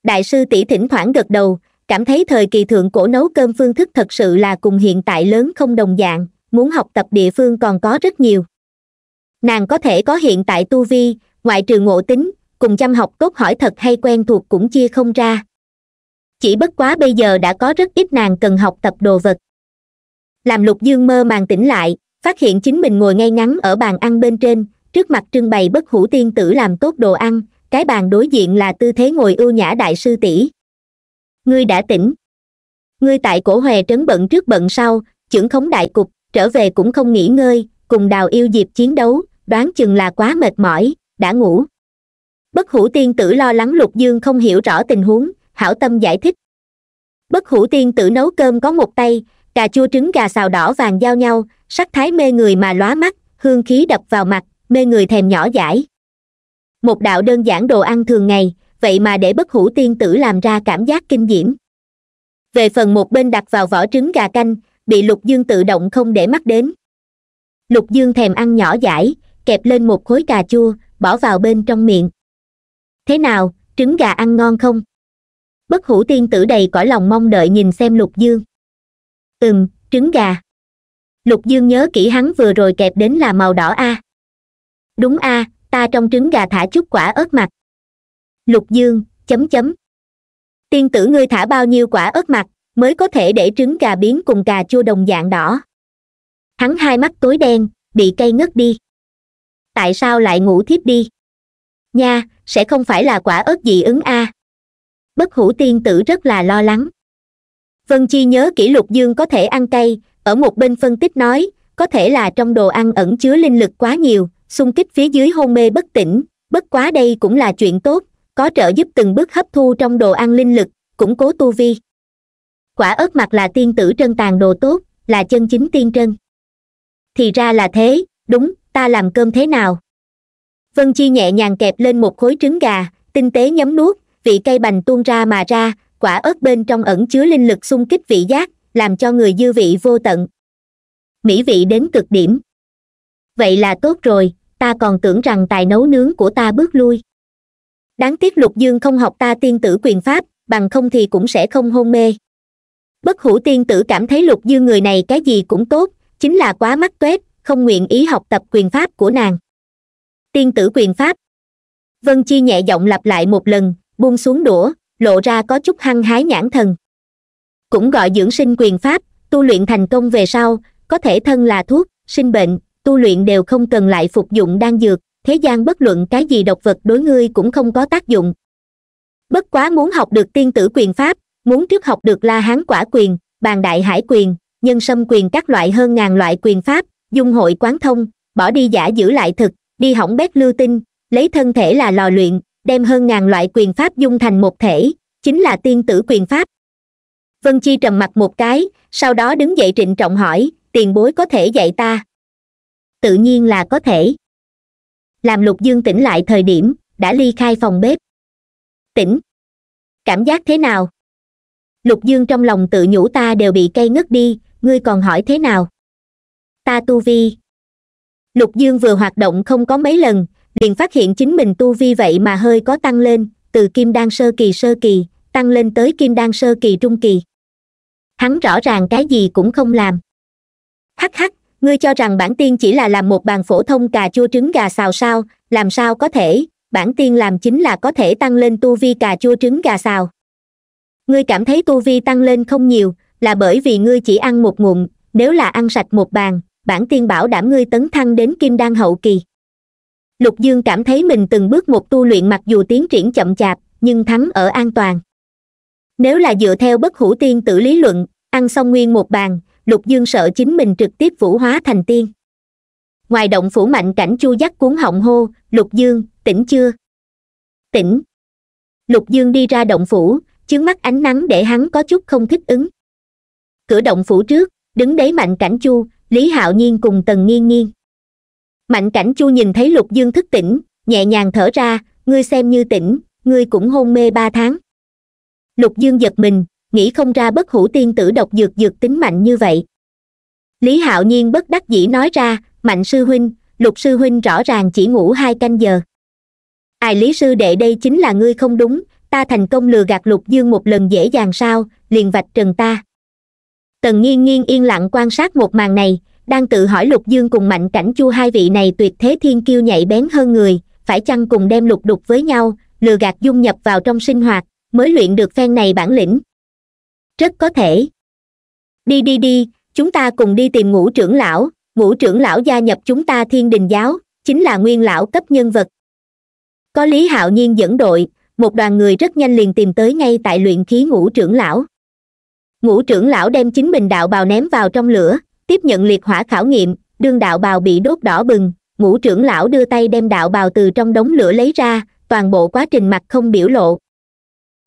đại sư tỷ thỉnh thoảng gật đầu cảm thấy thời kỳ thượng cổ nấu cơm phương thức thật sự là cùng hiện tại lớn không đồng dạng muốn học tập địa phương còn có rất nhiều nàng có thể có hiện tại tu vi ngoại trừ ngộ tính cùng chăm học tốt hỏi thật hay quen thuộc cũng chia không ra chỉ bất quá bây giờ đã có rất ít nàng cần học tập đồ vật làm lục dương mơ màng tỉnh lại phát hiện chính mình ngồi ngay ngắn ở bàn ăn bên trên trước mặt trưng bày bất hủ tiên tử làm tốt đồ ăn cái bàn đối diện là tư thế ngồi ưu nhã đại sư tỷ ngươi đã tỉnh ngươi tại cổ hòe trấn bận trước bận sau chưởng khống đại cục trở về cũng không nghỉ ngơi cùng đào yêu dịp chiến đấu đoán chừng là quá mệt mỏi đã ngủ bất hủ tiên tử lo lắng lục dương không hiểu rõ tình huống hảo tâm giải thích bất hủ tiên tử nấu cơm có một tay cà chua trứng gà xào đỏ vàng giao nhau sắc thái mê người mà lóa mắt hương khí đập vào mặt mê người thèm nhỏ dãi một đạo đơn giản đồ ăn thường ngày vậy mà để bất hủ tiên tử làm ra cảm giác kinh diễm về phần một bên đặt vào vỏ trứng gà canh bị lục dương tự động không để mắt đến lục dương thèm ăn nhỏ dãi kẹp lên một khối cà chua bỏ vào bên trong miệng thế nào trứng gà ăn ngon không bất hủ tiên tử đầy cõi lòng mong đợi nhìn xem lục dương ừm trứng gà lục dương nhớ kỹ hắn vừa rồi kẹp đến là màu đỏ a đúng a ta trong trứng gà thả chút quả ớt mặt lục dương chấm chấm tiên tử ngươi thả bao nhiêu quả ớt mặt mới có thể để trứng gà biến cùng cà chua đồng dạng đỏ hắn hai mắt tối đen bị cay ngất đi tại sao lại ngủ thiếp đi nha sẽ không phải là quả ớt dị ứng a bất hủ tiên tử rất là lo lắng vân chi nhớ kỷ lục dương có thể ăn cay ở một bên phân tích nói có thể là trong đồ ăn ẩn chứa linh lực quá nhiều xung kích phía dưới hôn mê bất tỉnh bất quá đây cũng là chuyện tốt có trợ giúp từng bước hấp thu trong đồ ăn linh lực củng cố tu vi quả ớt mặt là tiên tử trân tàn đồ tốt là chân chính tiên trân thì ra là thế đúng ta làm cơm thế nào vân chi nhẹ nhàng kẹp lên một khối trứng gà tinh tế nhấm nuốt vị cây bành tuôn ra mà ra quả ớt bên trong ẩn chứa linh lực xung kích vị giác làm cho người dư vị vô tận mỹ vị đến cực điểm vậy là tốt rồi ta còn tưởng rằng tài nấu nướng của ta bước lui đáng tiếc lục dương không học ta tiên tử quyền pháp bằng không thì cũng sẽ không hôn mê bất hủ tiên tử cảm thấy lục dương người này cái gì cũng tốt chính là quá mắc tuếch không nguyện ý học tập quyền pháp của nàng tiên tử quyền pháp vân chi nhẹ giọng lặp lại một lần buông xuống đũa lộ ra có chút hăng hái nhãn thần cũng gọi dưỡng sinh quyền pháp tu luyện thành công về sau có thể thân là thuốc sinh bệnh tu luyện đều không cần lại phục dụng đan dược thế gian bất luận cái gì độc vật đối ngươi cũng không có tác dụng bất quá muốn học được tiên tử quyền pháp muốn trước học được la hán quả quyền bàn đại hải quyền nhân sâm quyền các loại hơn ngàn loại quyền pháp dung hội quán thông bỏ đi giả giữ lại thực đi hỏng bét lưu tinh lấy thân thể là lò luyện đem hơn ngàn loại quyền pháp dung thành một thể chính là tiên tử quyền pháp vân chi trầm mặt một cái sau đó đứng dậy trịnh trọng hỏi tiền bối có thể dạy ta tự nhiên là có thể làm lục dương tỉnh lại thời điểm đã ly khai phòng bếp tỉnh cảm giác thế nào lục dương trong lòng tự nhủ ta đều bị cây ngất đi ngươi còn hỏi thế nào ta tu vi lục dương vừa hoạt động không có mấy lần liền phát hiện chính mình tu vi vậy mà hơi có tăng lên từ kim đan sơ kỳ sơ kỳ tăng lên tới kim đan sơ kỳ trung kỳ hắn rõ ràng cái gì cũng không làm hắc hắc ngươi cho rằng bản tiên chỉ là làm một bàn phổ thông cà chua trứng gà xào sao làm sao có thể bản tiên làm chính là có thể tăng lên tu vi cà chua trứng gà xào ngươi cảm thấy tu vi tăng lên không nhiều là bởi vì ngươi chỉ ăn một ngụm nếu là ăn sạch một bàn bản tiên bảo đảm ngươi tấn thăng đến kim đan hậu kỳ lục dương cảm thấy mình từng bước một tu luyện mặc dù tiến triển chậm chạp nhưng thắng ở an toàn nếu là dựa theo bất hủ tiên tử lý luận ăn xong nguyên một bàn lục dương sợ chính mình trực tiếp vũ hóa thành tiên ngoài động phủ mạnh cảnh chu dắt cuốn họng hô lục dương tỉnh chưa tỉnh lục dương đi ra động phủ chướng mắt ánh nắng để hắn có chút không thích ứng cửa động phủ trước đứng đấy mạnh cảnh chu lý hạo nhiên cùng tần nghiên nghiên mạnh cảnh chu nhìn thấy lục dương thức tỉnh nhẹ nhàng thở ra ngươi xem như tỉnh ngươi cũng hôn mê ba tháng lục dương giật mình nghĩ không ra bất hủ tiên tử độc dược dược tính mạnh như vậy lý hạo nhiên bất đắc dĩ nói ra mạnh sư huynh lục sư huynh rõ ràng chỉ ngủ hai canh giờ ai lý sư đệ đây chính là ngươi không đúng ta thành công lừa gạt lục dương một lần dễ dàng sao liền vạch trần ta tần nghiên nghiêng yên lặng quan sát một màn này đang tự hỏi lục dương cùng mạnh cảnh chu hai vị này tuyệt thế thiên kiêu nhạy bén hơn người phải chăng cùng đem lục đục với nhau lừa gạt dung nhập vào trong sinh hoạt mới luyện được phen này bản lĩnh rất có thể đi đi đi chúng ta cùng đi tìm ngũ trưởng lão ngũ trưởng lão gia nhập chúng ta thiên đình giáo chính là nguyên lão cấp nhân vật có lý hạo nhiên dẫn đội một đoàn người rất nhanh liền tìm tới ngay tại luyện khí ngũ trưởng lão ngũ trưởng lão đem chính mình đạo bào ném vào trong lửa tiếp nhận liệt hỏa khảo nghiệm đương đạo bào bị đốt đỏ bừng ngũ trưởng lão đưa tay đem đạo bào từ trong đống lửa lấy ra toàn bộ quá trình mặt không biểu lộ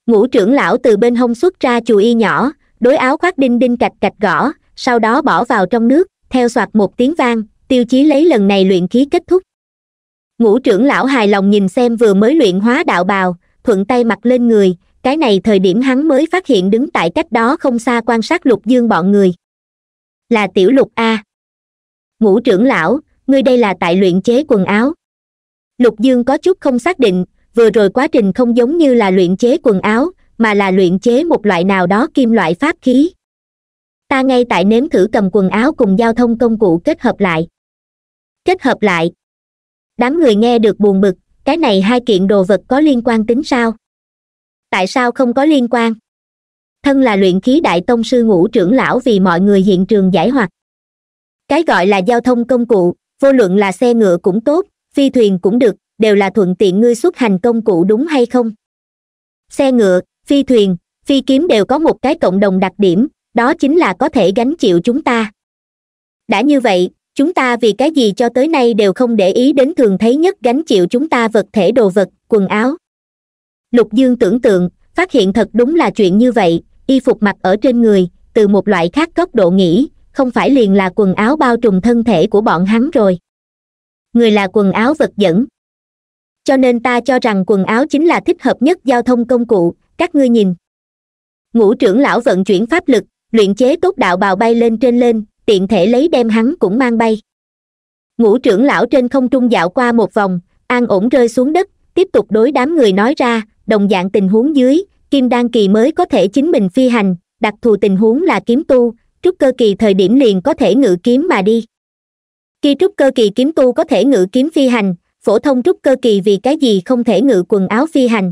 ngũ trưởng lão từ bên hông xuất ra chù y nhỏ đối áo khoác đinh đinh cạch cạch gõ sau đó bỏ vào trong nước theo soạt một tiếng vang tiêu chí lấy lần này luyện khí kết thúc ngũ trưởng lão hài lòng nhìn xem vừa mới luyện hóa đạo bào thuận tay mặc lên người cái này thời điểm hắn mới phát hiện đứng tại cách đó không xa quan sát lục dương bọn người là tiểu lục a ngũ trưởng lão ngươi đây là tại luyện chế quần áo lục dương có chút không xác định vừa rồi quá trình không giống như là luyện chế quần áo mà là luyện chế một loại nào đó kim loại pháp khí ta ngay tại nếm thử cầm quần áo cùng giao thông công cụ kết hợp lại kết hợp lại đám người nghe được buồn bực cái này hai kiện đồ vật có liên quan tính sao tại sao không có liên quan thân là luyện khí đại tông sư ngũ trưởng lão vì mọi người hiện trường giải hoặc cái gọi là giao thông công cụ vô luận là xe ngựa cũng tốt phi thuyền cũng được đều là thuận tiện ngươi xuất hành công cụ đúng hay không xe ngựa phi thuyền phi kiếm đều có một cái cộng đồng đặc điểm đó chính là có thể gánh chịu chúng ta đã như vậy chúng ta vì cái gì cho tới nay đều không để ý đến thường thấy nhất gánh chịu chúng ta vật thể đồ vật quần áo lục dương tưởng tượng phát hiện thật đúng là chuyện như vậy y phục mặc ở trên người từ một loại khác góc độ nghĩ không phải liền là quần áo bao trùm thân thể của bọn hắn rồi người là quần áo vật dẫn cho nên ta cho rằng quần áo chính là thích hợp nhất giao thông công cụ các ngươi nhìn ngũ trưởng lão vận chuyển pháp lực luyện chế tốt đạo bào bay lên trên lên tiện thể lấy đem hắn cũng mang bay ngũ trưởng lão trên không trung dạo qua một vòng an ổn rơi xuống đất tiếp tục đối đám người nói ra đồng dạng tình huống dưới kim đan kỳ mới có thể chính mình phi hành đặc thù tình huống là kiếm tu trúc cơ kỳ thời điểm liền có thể ngự kiếm mà đi khi trúc cơ kỳ kiếm tu có thể ngự kiếm phi hành phổ thông trúc cơ kỳ vì cái gì không thể ngự quần áo phi hành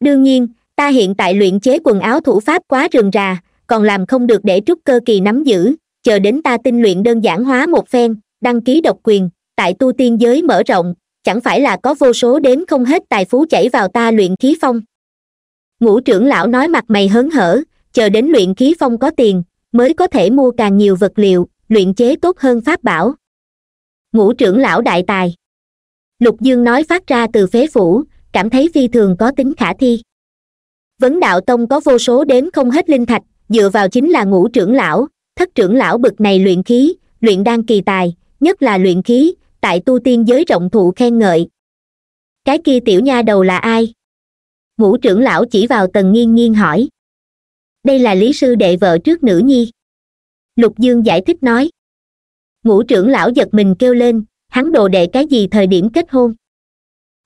đương nhiên ta hiện tại luyện chế quần áo thủ pháp quá rườm rà còn làm không được để trúc cơ kỳ nắm giữ chờ đến ta tinh luyện đơn giản hóa một phen đăng ký độc quyền tại tu tiên giới mở rộng chẳng phải là có vô số đến không hết tài phú chảy vào ta luyện khí phong ngũ trưởng lão nói mặt mày hớn hở chờ đến luyện khí phong có tiền mới có thể mua càng nhiều vật liệu luyện chế tốt hơn pháp bảo ngũ trưởng lão đại tài lục dương nói phát ra từ phế phủ cảm thấy phi thường có tính khả thi vấn đạo tông có vô số đếm không hết linh thạch dựa vào chính là ngũ trưởng lão thất trưởng lão bực này luyện khí luyện đan kỳ tài nhất là luyện khí tại tu tiên giới rộng thụ khen ngợi cái kia tiểu nha đầu là ai ngũ trưởng lão chỉ vào tần nghiên nghiên hỏi đây là lý sư đệ vợ trước nữ nhi lục dương giải thích nói ngũ trưởng lão giật mình kêu lên hắn đồ đệ cái gì thời điểm kết hôn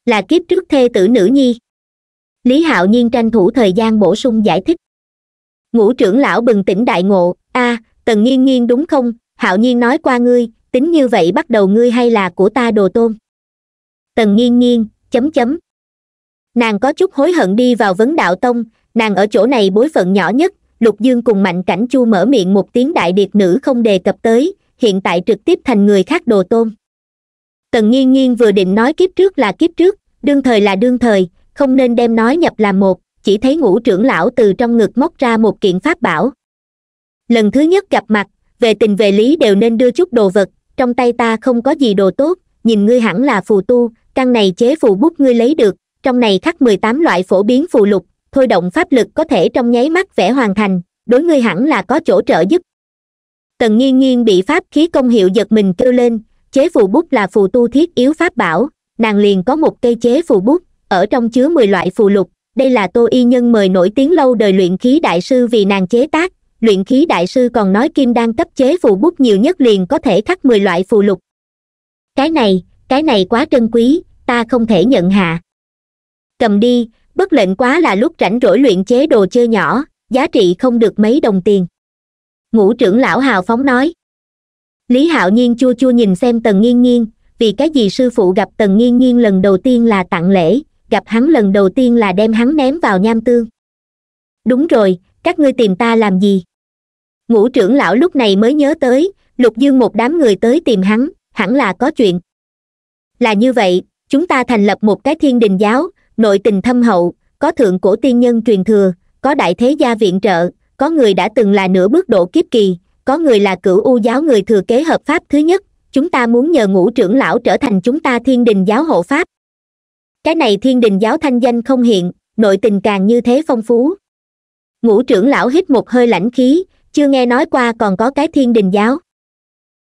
là kiếp trước thê tử nữ nhi lý hạo nhiên tranh thủ thời gian bổ sung giải thích ngũ trưởng lão bừng tỉnh đại ngộ a à, tần nghiên nghiên đúng không hạo nhiên nói qua ngươi tính như vậy bắt đầu ngươi hay là của ta đồ tôn tần nghiên nghiên chấm chấm nàng có chút hối hận đi vào vấn đạo tông nàng ở chỗ này bối phận nhỏ nhất lục dương cùng mạnh cảnh chu mở miệng một tiếng đại điệt nữ không đề cập tới hiện tại trực tiếp thành người khác đồ tôn tần nghiên nghiên vừa định nói kiếp trước là kiếp trước đương thời là đương thời không nên đem nói nhập làm một chỉ thấy ngũ trưởng lão từ trong ngực móc ra một kiện pháp bảo lần thứ nhất gặp mặt về tình về lý đều nên đưa chút đồ vật trong tay ta không có gì đồ tốt nhìn ngươi hẳn là phù tu căn này chế phù bút ngươi lấy được trong này khắc mười tám loại phổ biến phù lục thôi động pháp lực có thể trong nháy mắt vẽ hoàn thành đối ngươi hẳn là có chỗ trợ giúp tần nghiên nghiên bị pháp khí công hiệu giật mình kêu lên chế phù bút là phù tu thiết yếu pháp bảo nàng liền có một cây chế phù bút ở trong chứa mười loại phù lục đây là tô y nhân mời nổi tiếng lâu đời luyện khí đại sư vì nàng chế tác luyện khí đại sư còn nói kim đang cấp chế phù bút nhiều nhất liền có thể khắc mười loại phù lục cái này cái này quá trân quý ta không thể nhận hạ cầm đi bất lệnh quá là lúc rảnh rỗi luyện chế đồ chơi nhỏ giá trị không được mấy đồng tiền ngũ trưởng lão hào phóng nói lý hạo nhiên chua chua nhìn xem tần nghiên nghiên vì cái gì sư phụ gặp tần nghiên nghiên lần đầu tiên là tặng lễ gặp hắn lần đầu tiên là đem hắn ném vào nham tương đúng rồi các ngươi tìm ta làm gì ngũ trưởng lão lúc này mới nhớ tới lục dương một đám người tới tìm hắn hẳn là có chuyện là như vậy chúng ta thành lập một cái thiên đình giáo nội tình thâm hậu có thượng cổ tiên nhân truyền thừa có đại thế gia viện trợ có người đã từng là nửa bước độ kiếp kỳ có người là cửu u giáo người thừa kế hợp pháp thứ nhất chúng ta muốn nhờ ngũ trưởng lão trở thành chúng ta thiên đình giáo hộ pháp cái này thiên đình giáo thanh danh không hiện nội tình càng như thế phong phú ngũ trưởng lão hít một hơi lãnh khí chưa nghe nói qua còn có cái thiên đình giáo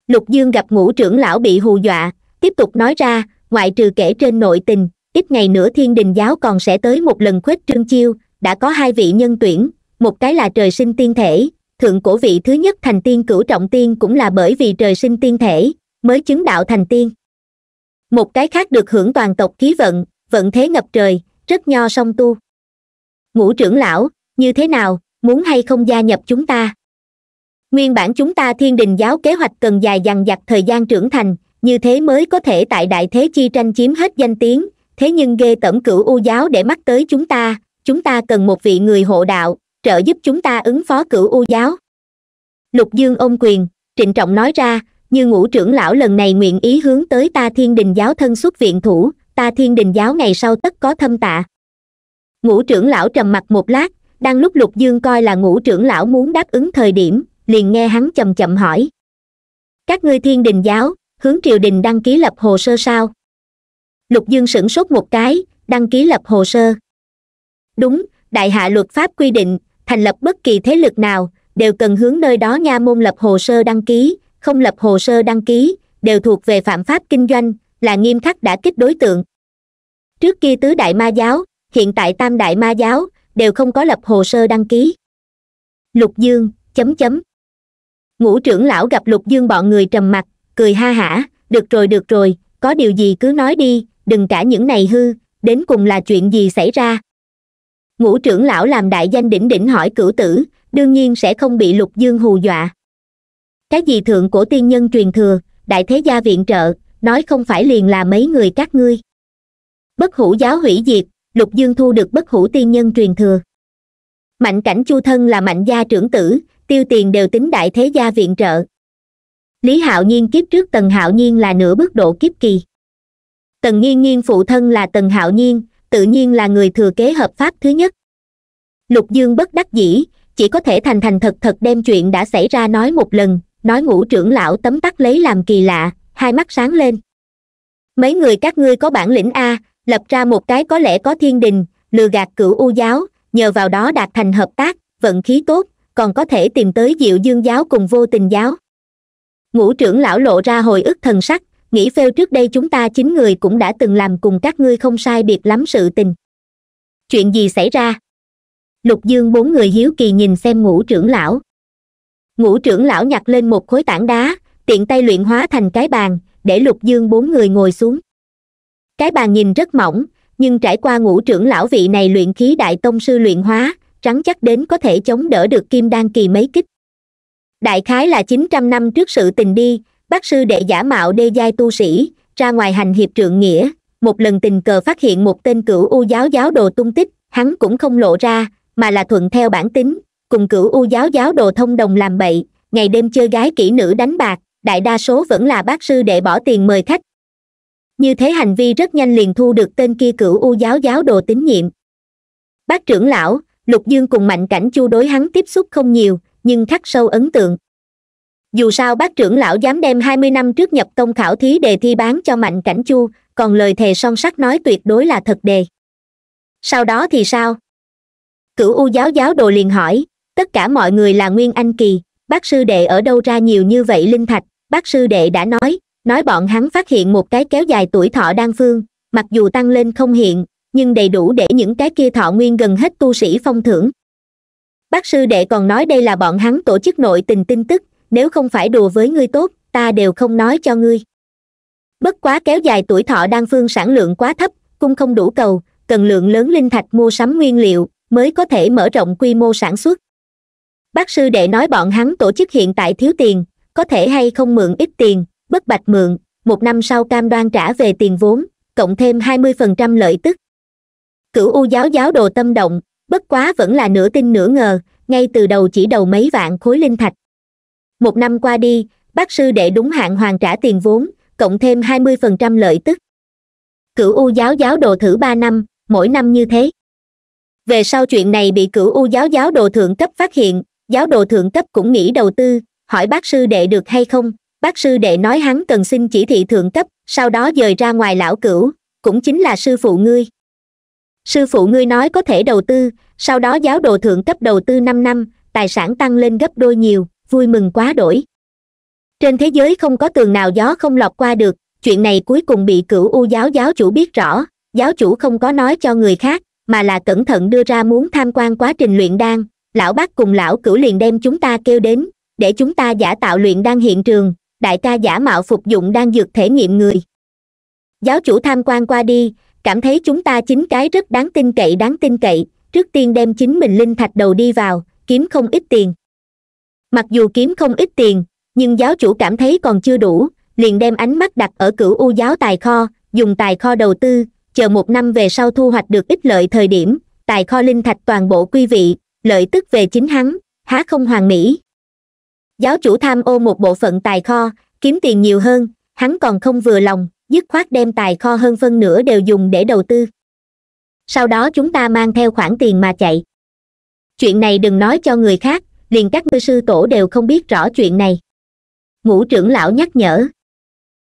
lục dương gặp ngũ trưởng lão bị hù dọa tiếp tục nói ra ngoại trừ kể trên nội tình ít ngày nữa thiên đình giáo còn sẽ tới một lần khuếch trương chiêu đã có hai vị nhân tuyển một cái là trời sinh tiên thể thượng cổ vị thứ nhất thành tiên cửu trọng tiên cũng là bởi vì trời sinh tiên thể mới chứng đạo thành tiên một cái khác được hưởng toàn tộc khí vận vận thế ngập trời rất nho song tu ngũ trưởng lão như thế nào muốn hay không gia nhập chúng ta nguyên bản chúng ta thiên đình giáo kế hoạch cần dài dằng dặc thời gian trưởng thành như thế mới có thể tại đại thế chi tranh chiếm hết danh tiếng thế nhưng ghê tẩm cửu u giáo để mắt tới chúng ta chúng ta cần một vị người hộ đạo trợ giúp chúng ta ứng phó cửu u giáo lục dương ôm quyền trịnh trọng nói ra như ngũ trưởng lão lần này nguyện ý hướng tới ta thiên đình giáo thân xuất viện thủ ta thiên đình giáo ngày sau tất có thâm tạ ngũ trưởng lão trầm mặc một lát đang lúc lục dương coi là ngũ trưởng lão muốn đáp ứng thời điểm liền nghe hắn chậm chậm hỏi các ngươi thiên đình giáo hướng triều đình đăng ký lập hồ sơ sao lục dương sửng sốt một cái đăng ký lập hồ sơ đúng đại hạ luật pháp quy định thành lập bất kỳ thế lực nào đều cần hướng nơi đó nha môn lập hồ sơ đăng ký không lập hồ sơ đăng ký đều thuộc về phạm pháp kinh doanh là nghiêm khắc đã kích đối tượng trước kia tứ đại ma giáo hiện tại tam đại ma giáo đều không có lập hồ sơ đăng ký lục dương chấm chấm ngũ trưởng lão gặp lục dương bọn người trầm mặt cười ha hả được rồi được rồi có điều gì cứ nói đi đừng cả những này hư đến cùng là chuyện gì xảy ra ngũ trưởng lão làm đại danh đỉnh đỉnh hỏi cửu tử đương nhiên sẽ không bị lục dương hù dọa cái gì thượng cổ tiên nhân truyền thừa đại thế gia viện trợ nói không phải liền là mấy người các ngươi bất hủ giáo hủy diệt lục dương thu được bất hủ tiên nhân truyền thừa mạnh cảnh chu thân là mạnh gia trưởng tử tiêu tiền đều tính đại thế gia viện trợ lý hạo nhiên kiếp trước tần hạo nhiên là nửa bước độ kiếp kỳ tần nghiên nghiên phụ thân là tần hạo nhiên tự nhiên là người thừa kế hợp pháp thứ nhất lục dương bất đắc dĩ chỉ có thể thành thành thật thật đem chuyện đã xảy ra nói một lần nói ngũ trưởng lão tấm tắc lấy làm kỳ lạ hai mắt sáng lên mấy người các ngươi có bản lĩnh a lập ra một cái có lẽ có thiên đình lừa gạt cửu u giáo nhờ vào đó đạt thành hợp tác vận khí tốt còn có thể tìm tới diệu dương giáo cùng vô tình giáo ngũ trưởng lão lộ ra hồi ức thần sắc nghĩ phêu trước đây chúng ta chính người cũng đã từng làm cùng các ngươi không sai biệt lắm sự tình chuyện gì xảy ra lục dương bốn người hiếu kỳ nhìn xem ngũ trưởng lão ngũ trưởng lão nhặt lên một khối tảng đá tiện tay luyện hóa thành cái bàn để lục dương bốn người ngồi xuống cái bàn nhìn rất mỏng nhưng trải qua ngũ trưởng lão vị này luyện khí đại tông sư luyện hóa rắn chắc đến có thể chống đỡ được kim đan kỳ mấy kích đại khái là chín trăm năm trước sự tình đi bác sư đệ giả mạo đê giai tu sĩ ra ngoài hành hiệp trượng nghĩa một lần tình cờ phát hiện một tên cửu u giáo giáo đồ tung tích hắn cũng không lộ ra mà là thuận theo bản tính cùng cửu u giáo giáo đồ thông đồng làm bậy ngày đêm chơi gái kỹ nữ đánh bạc đại đa số vẫn là bác sư đệ bỏ tiền mời khách như thế hành vi rất nhanh liền thu được tên kia cửu u giáo giáo đồ tín nhiệm bác trưởng lão lục dương cùng mạnh cảnh chu đối hắn tiếp xúc không nhiều nhưng khắc sâu ấn tượng dù sao bác trưởng lão dám đem hai mươi năm trước nhập tông khảo thí đề thi bán cho mạnh cảnh chu còn lời thề son sắt nói tuyệt đối là thật đề sau đó thì sao cửu u giáo giáo đồ liền hỏi tất cả mọi người là nguyên anh kỳ bác sư đệ ở đâu ra nhiều như vậy linh thạch bác sư đệ đã nói nói bọn hắn phát hiện một cái kéo dài tuổi thọ đan phương mặc dù tăng lên không hiện nhưng đầy đủ để những cái kia thọ nguyên gần hết tu sĩ phong thưởng bác sư đệ còn nói đây là bọn hắn tổ chức nội tình tin tức nếu không phải đùa với ngươi tốt ta đều không nói cho ngươi bất quá kéo dài tuổi thọ đan phương sản lượng quá thấp cung không đủ cầu cần lượng lớn linh thạch mua sắm nguyên liệu mới có thể mở rộng quy mô sản xuất bác sư đệ nói bọn hắn tổ chức hiện tại thiếu tiền có thể hay không mượn ít tiền bất bạch mượn một năm sau cam đoan trả về tiền vốn cộng thêm hai mươi phần trăm lợi tức cửu u giáo giáo đồ tâm động bất quá vẫn là nửa tin nửa ngờ ngay từ đầu chỉ đầu mấy vạn khối linh thạch một năm qua đi bác sư đệ đúng hạn hoàn trả tiền vốn cộng thêm hai mươi phần trăm lợi tức cửu u giáo giáo đồ thử ba năm mỗi năm như thế về sau chuyện này bị cửu u giáo giáo đồ thượng cấp phát hiện giáo đồ thượng cấp cũng nghĩ đầu tư hỏi bác sư đệ được hay không bác sư đệ nói hắn cần xin chỉ thị thượng cấp sau đó dời ra ngoài lão cửu cũng chính là sư phụ ngươi sư phụ ngươi nói có thể đầu tư sau đó giáo đồ thượng cấp đầu tư năm năm tài sản tăng lên gấp đôi nhiều vui mừng quá đỗi trên thế giới không có tường nào gió không lọt qua được chuyện này cuối cùng bị cửu u giáo giáo chủ biết rõ giáo chủ không có nói cho người khác mà là cẩn thận đưa ra muốn tham quan quá trình luyện đan lão bác cùng lão cửu liền đem chúng ta kêu đến để chúng ta giả tạo luyện đan hiện trường đại ca giả mạo phục dụng đan dược thể nghiệm người giáo chủ tham quan qua đi cảm thấy chúng ta chính cái rất đáng tin cậy đáng tin cậy trước tiên đem chính mình linh thạch đầu đi vào kiếm không ít tiền mặc dù kiếm không ít tiền nhưng giáo chủ cảm thấy còn chưa đủ liền đem ánh mắt đặt ở cửu u giáo tài kho dùng tài kho đầu tư chờ một năm về sau thu hoạch được ít lợi thời điểm tài kho linh thạch toàn bộ quy vị lợi tức về chính hắn há không hoàn mỹ giáo chủ tham ô một bộ phận tài kho kiếm tiền nhiều hơn hắn còn không vừa lòng dứt khoát đem tài kho hơn phân nửa đều dùng để đầu tư sau đó chúng ta mang theo khoản tiền mà chạy chuyện này đừng nói cho người khác liền các ngươi sư tổ đều không biết rõ chuyện này ngũ trưởng lão nhắc nhở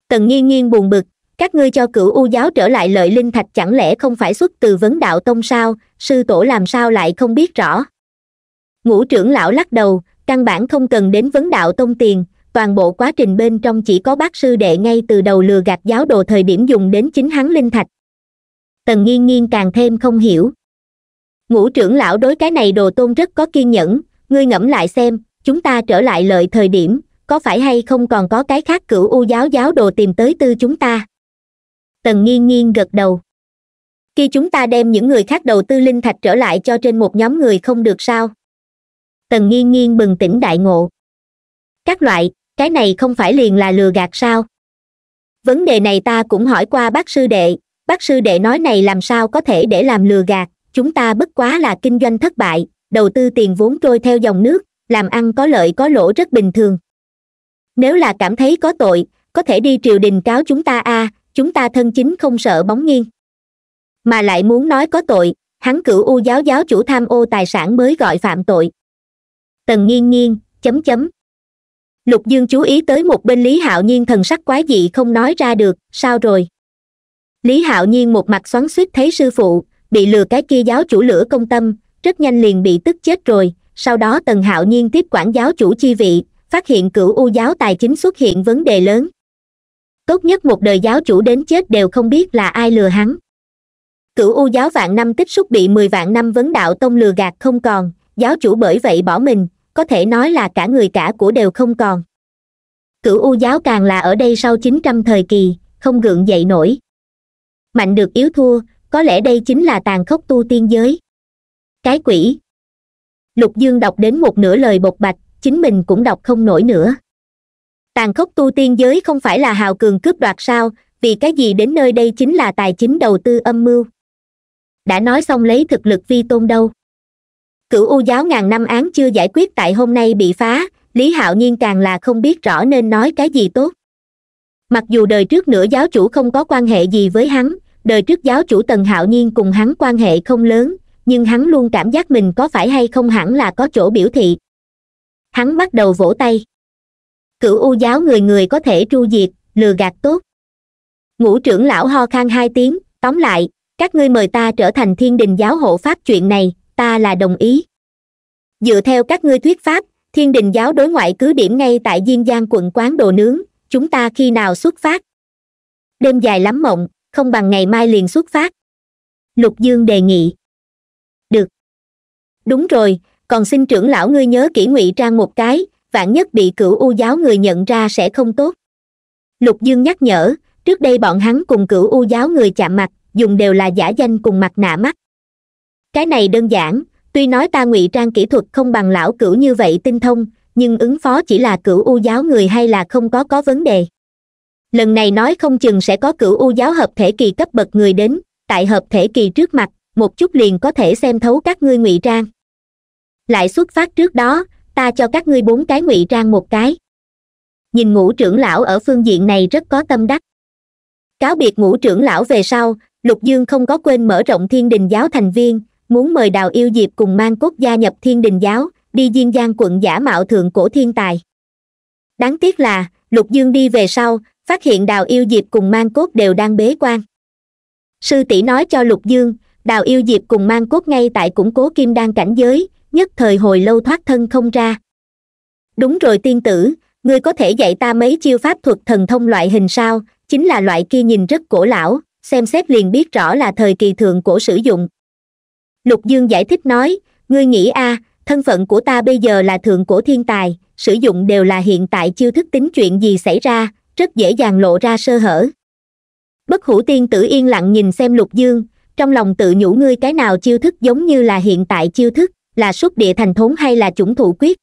tần nghiên nghiên buồn bực các ngươi cho cửu u giáo trở lại lợi linh thạch chẳng lẽ không phải xuất từ vấn đạo tông sao sư tổ làm sao lại không biết rõ ngũ trưởng lão lắc đầu căn bản không cần đến vấn đạo tông tiền toàn bộ quá trình bên trong chỉ có bác sư đệ ngay từ đầu lừa gạt giáo đồ thời điểm dùng đến chính hắn linh thạch tần nghiên nghiên càng thêm không hiểu ngũ trưởng lão đối cái này đồ tôn rất có kiên nhẫn ngươi ngẫm lại xem chúng ta trở lại lợi thời điểm có phải hay không còn có cái khác cửu u giáo giáo đồ tìm tới tư chúng ta tần nghiên nghiên gật đầu khi chúng ta đem những người khác đầu tư linh thạch trở lại cho trên một nhóm người không được sao tần nghiên nghiên bừng tỉnh đại ngộ các loại cái này không phải liền là lừa gạt sao vấn đề này ta cũng hỏi qua bác sư đệ bác sư đệ nói này làm sao có thể để làm lừa gạt chúng ta bất quá là kinh doanh thất bại đầu tư tiền vốn trôi theo dòng nước làm ăn có lợi có lỗ rất bình thường nếu là cảm thấy có tội có thể đi triều đình cáo chúng ta a à, chúng ta thân chính không sợ bóng nghiêng mà lại muốn nói có tội hắn cửu u giáo giáo chủ tham ô tài sản mới gọi phạm tội tần nghiên nghiên chấm chấm lục dương chú ý tới một bên lý hạo nhiên thần sắc quái dị không nói ra được sao rồi lý hạo nhiên một mặt xoắn suýt thấy sư phụ bị lừa cái kia giáo chủ lửa công tâm rất nhanh liền bị tức chết rồi sau đó tần hạo nhiên tiếp quản giáo chủ chi vị phát hiện cửu u giáo tài chính xuất hiện vấn đề lớn tốt nhất một đời giáo chủ đến chết đều không biết là ai lừa hắn cửu u giáo vạn năm tích xúc bị mười vạn năm vấn đạo tông lừa gạt không còn giáo chủ bởi vậy bỏ mình có thể nói là cả người cả của đều không còn cửu u giáo càng là ở đây sau chín trăm thời kỳ không gượng dậy nổi mạnh được yếu thua có lẽ đây chính là tàn khốc tu tiên giới cái quỷ lục dương đọc đến một nửa lời bộc bạch chính mình cũng đọc không nổi nữa tàn khốc tu tiên giới không phải là hào cường cướp đoạt sao vì cái gì đến nơi đây chính là tài chính đầu tư âm mưu đã nói xong lấy thực lực vi tôn đâu cửu u giáo ngàn năm án chưa giải quyết tại hôm nay bị phá lý hạo nhiên càng là không biết rõ nên nói cái gì tốt mặc dù đời trước nửa giáo chủ không có quan hệ gì với hắn đời trước giáo chủ tần hạo nhiên cùng hắn quan hệ không lớn nhưng hắn luôn cảm giác mình có phải hay không hẳn là có chỗ biểu thị hắn bắt đầu vỗ tay cửu u giáo người người có thể tru diệt lừa gạt tốt ngũ trưởng lão ho khan hai tiếng tóm lại các ngươi mời ta trở thành thiên đình giáo hộ pháp chuyện này ta là đồng ý dựa theo các ngươi thuyết pháp thiên đình giáo đối ngoại cứ điểm ngay tại diên giang quận quán đồ nướng chúng ta khi nào xuất phát đêm dài lắm mộng không bằng ngày mai liền xuất phát lục dương đề nghị đúng rồi còn xin trưởng lão ngươi nhớ kỹ ngụy trang một cái vạn nhất bị cửu u giáo người nhận ra sẽ không tốt lục dương nhắc nhở trước đây bọn hắn cùng cửu u giáo người chạm mặt dùng đều là giả danh cùng mặt nạ mắt cái này đơn giản tuy nói ta ngụy trang kỹ thuật không bằng lão cửu như vậy tinh thông nhưng ứng phó chỉ là cửu u giáo người hay là không có có vấn đề lần này nói không chừng sẽ có cửu u giáo hợp thể kỳ cấp bậc người đến tại hợp thể kỳ trước mặt một chút liền có thể xem thấu các ngươi ngụy trang lại xuất phát trước đó ta cho các ngươi bốn cái ngụy trang một cái nhìn ngũ trưởng lão ở phương diện này rất có tâm đắc cáo biệt ngũ trưởng lão về sau lục dương không có quên mở rộng thiên đình giáo thành viên muốn mời đào yêu diệp cùng mang cốt gia nhập thiên đình giáo đi diên giang quận giả mạo thượng cổ thiên tài đáng tiếc là lục dương đi về sau phát hiện đào yêu diệp cùng mang cốt đều đang bế quan sư tỷ nói cho lục dương đào yêu diệp cùng mang cốt ngay tại củng cố kim đan cảnh giới nhất thời hồi lâu thoát thân không ra đúng rồi tiên tử ngươi có thể dạy ta mấy chiêu pháp thuật thần thông loại hình sao chính là loại kia nhìn rất cổ lão xem xét liền biết rõ là thời kỳ thượng cổ sử dụng lục dương giải thích nói ngươi nghĩ a à, thân phận của ta bây giờ là thượng cổ thiên tài sử dụng đều là hiện tại chiêu thức tính chuyện gì xảy ra rất dễ dàng lộ ra sơ hở bất hủ tiên tử yên lặng nhìn xem lục dương trong lòng tự nhủ ngươi cái nào chiêu thức giống như là hiện tại chiêu thức là xuất địa thành thốn hay là chủng thủ quyết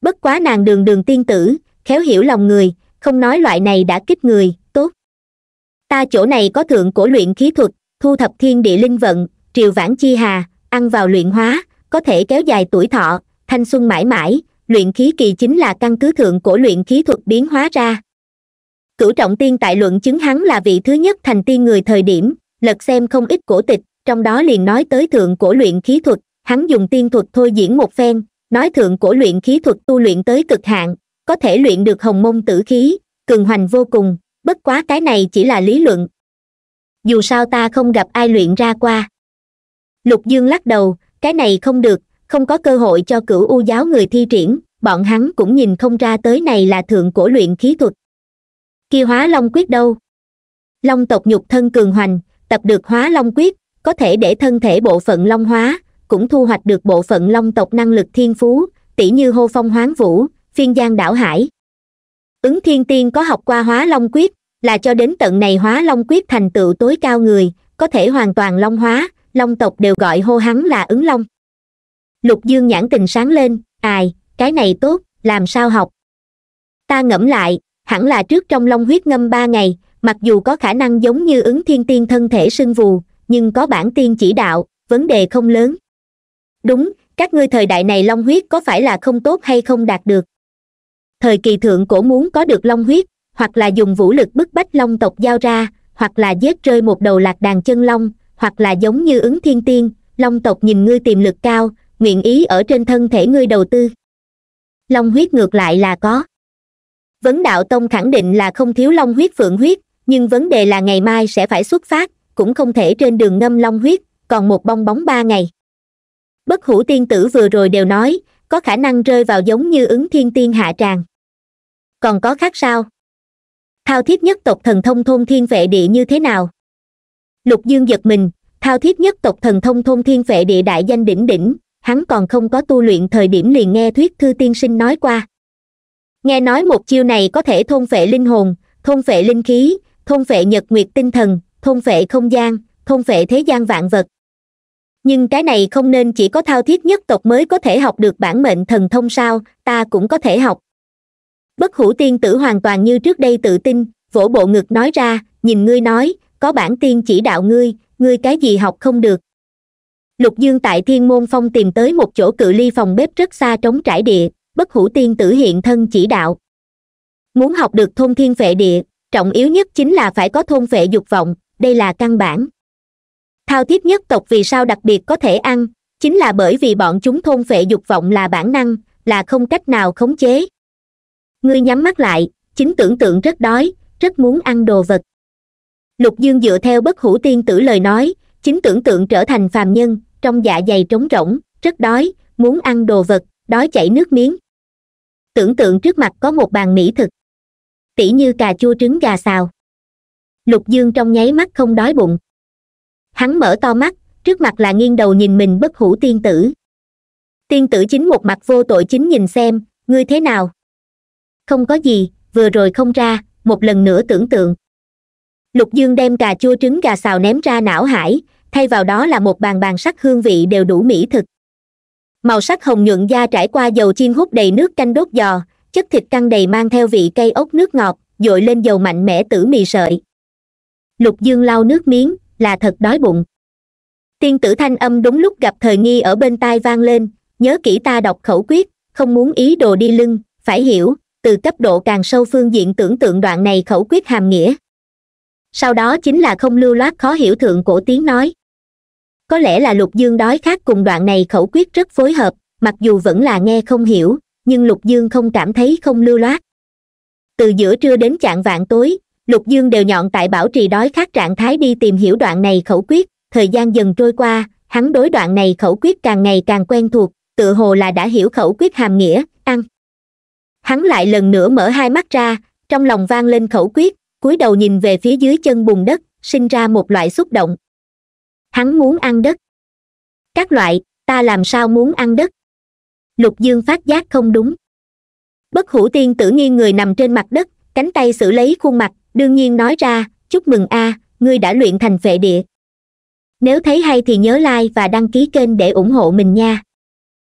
bất quá nàng đường đường tiên tử khéo hiểu lòng người không nói loại này đã kích người tốt ta chỗ này có thượng cổ luyện khí thuật thu thập thiên địa linh vận triều vãn chi hà ăn vào luyện hóa có thể kéo dài tuổi thọ thanh xuân mãi mãi luyện khí kỳ chính là căn cứ thượng cổ luyện khí thuật biến hóa ra cửu trọng tiên tại luận chứng hắn là vị thứ nhất thành tiên người thời điểm lật xem không ít cổ tịch trong đó liền nói tới thượng cổ luyện khí thuật hắn dùng tiên thuật thôi diễn một phen nói thượng cổ luyện khí thuật tu luyện tới cực hạn có thể luyện được hồng môn tử khí cường hoành vô cùng bất quá cái này chỉ là lý luận dù sao ta không gặp ai luyện ra qua lục dương lắc đầu cái này không được không có cơ hội cho cửu u giáo người thi triển bọn hắn cũng nhìn không ra tới này là thượng cổ luyện khí thuật kỳ hóa long quyết đâu long tộc nhục thân cường hoành tập được hóa long quyết có thể để thân thể bộ phận long hóa cũng thu hoạch được bộ phận long tộc năng lực thiên phú tỷ như hô phong hoán vũ phiên giang đảo hải ứng thiên tiên có học qua hóa long quyết là cho đến tận này hóa long quyết thành tựu tối cao người có thể hoàn toàn long hóa long tộc đều gọi hô hắn là ứng long lục dương nhãn tình sáng lên ai cái này tốt làm sao học ta ngẫm lại hẳn là trước trong long huyết ngâm ba ngày mặc dù có khả năng giống như ứng thiên tiên thân thể sưng vù nhưng có bản tiên chỉ đạo vấn đề không lớn đúng các ngươi thời đại này long huyết có phải là không tốt hay không đạt được thời kỳ thượng cổ muốn có được long huyết hoặc là dùng vũ lực bức bách long tộc giao ra hoặc là giết rơi một đầu lạc đàn chân long hoặc là giống như ứng thiên tiên long tộc nhìn ngươi tiềm lực cao nguyện ý ở trên thân thể ngươi đầu tư long huyết ngược lại là có vấn đạo tông khẳng định là không thiếu long huyết phượng huyết nhưng vấn đề là ngày mai sẽ phải xuất phát cũng không thể trên đường ngâm long huyết còn một bong bóng ba ngày bất hủ tiên tử vừa rồi đều nói có khả năng rơi vào giống như ứng thiên tiên hạ tràng còn có khác sao thao thiết nhất tộc thần thông thôn thiên vệ địa như thế nào lục dương giật mình thao thiết nhất tộc thần thông thôn thiên vệ địa đại danh đỉnh đỉnh hắn còn không có tu luyện thời điểm liền nghe thuyết thư tiên sinh nói qua nghe nói một chiêu này có thể thôn vệ linh hồn thôn vệ linh khí thôn phệ nhật nguyệt tinh thần thôn phệ không gian thôn phệ thế gian vạn vật nhưng cái này không nên chỉ có thao thiết nhất tộc mới có thể học được bản mệnh thần thông sao ta cũng có thể học bất hủ tiên tử hoàn toàn như trước đây tự tin vỗ bộ ngực nói ra nhìn ngươi nói có bản tiên chỉ đạo ngươi ngươi cái gì học không được lục dương tại thiên môn phong tìm tới một chỗ cự ly phòng bếp rất xa trống trải địa bất hủ tiên tử hiện thân chỉ đạo muốn học được thôn thiên vệ địa trọng yếu nhất chính là phải có thôn vệ dục vọng đây là căn bản thao thiết nhất tộc vì sao đặc biệt có thể ăn chính là bởi vì bọn chúng thôn vệ dục vọng là bản năng là không cách nào khống chế ngươi nhắm mắt lại chính tưởng tượng rất đói rất muốn ăn đồ vật lục dương dựa theo bất hủ tiên tử lời nói chính tưởng tượng trở thành phàm nhân trong dạ dày trống rỗng rất đói muốn ăn đồ vật đói chảy nước miếng tưởng tượng trước mặt có một bàn mỹ thực tỉ như cà chua trứng gà xào lục dương trong nháy mắt không đói bụng hắn mở to mắt trước mặt là nghiêng đầu nhìn mình bất hủ tiên tử tiên tử chính một mặt vô tội chính nhìn xem ngươi thế nào không có gì vừa rồi không ra một lần nữa tưởng tượng lục dương đem cà chua trứng gà xào ném ra não hải thay vào đó là một bàn bàn sắc hương vị đều đủ mỹ thực màu sắc hồng nhuận da trải qua dầu chiên hút đầy nước canh đốt giò chất thịt căng đầy mang theo vị cây ốc nước ngọt dội lên dầu mạnh mẽ tử mì sợi lục dương lau nước miếng là thật đói bụng tiên tử thanh âm đúng lúc gặp thời nghi ở bên tai vang lên nhớ kỹ ta đọc khẩu quyết không muốn ý đồ đi lưng phải hiểu từ cấp độ càng sâu phương diện tưởng tượng đoạn này khẩu quyết hàm nghĩa sau đó chính là không lưu loát khó hiểu thượng cổ tiếng nói có lẽ là lục dương đói khác cùng đoạn này khẩu quyết rất phối hợp mặc dù vẫn là nghe không hiểu nhưng lục dương không cảm thấy không lưu loát từ giữa trưa đến chạng vạn tối lục dương đều nhọn tại bảo trì đói khát trạng thái đi tìm hiểu đoạn này khẩu quyết thời gian dần trôi qua hắn đối đoạn này khẩu quyết càng ngày càng quen thuộc tự hồ là đã hiểu khẩu quyết hàm nghĩa ăn hắn lại lần nữa mở hai mắt ra trong lòng vang lên khẩu quyết cúi đầu nhìn về phía dưới chân bùn đất sinh ra một loại xúc động hắn muốn ăn đất các loại ta làm sao muốn ăn đất lục dương phát giác không đúng bất hủ tiên tử nghiêng người nằm trên mặt đất cánh tay xử lấy khuôn mặt đương nhiên nói ra chúc mừng a ngươi đã luyện thành vệ địa nếu thấy hay thì nhớ like và đăng ký kênh để ủng hộ mình nha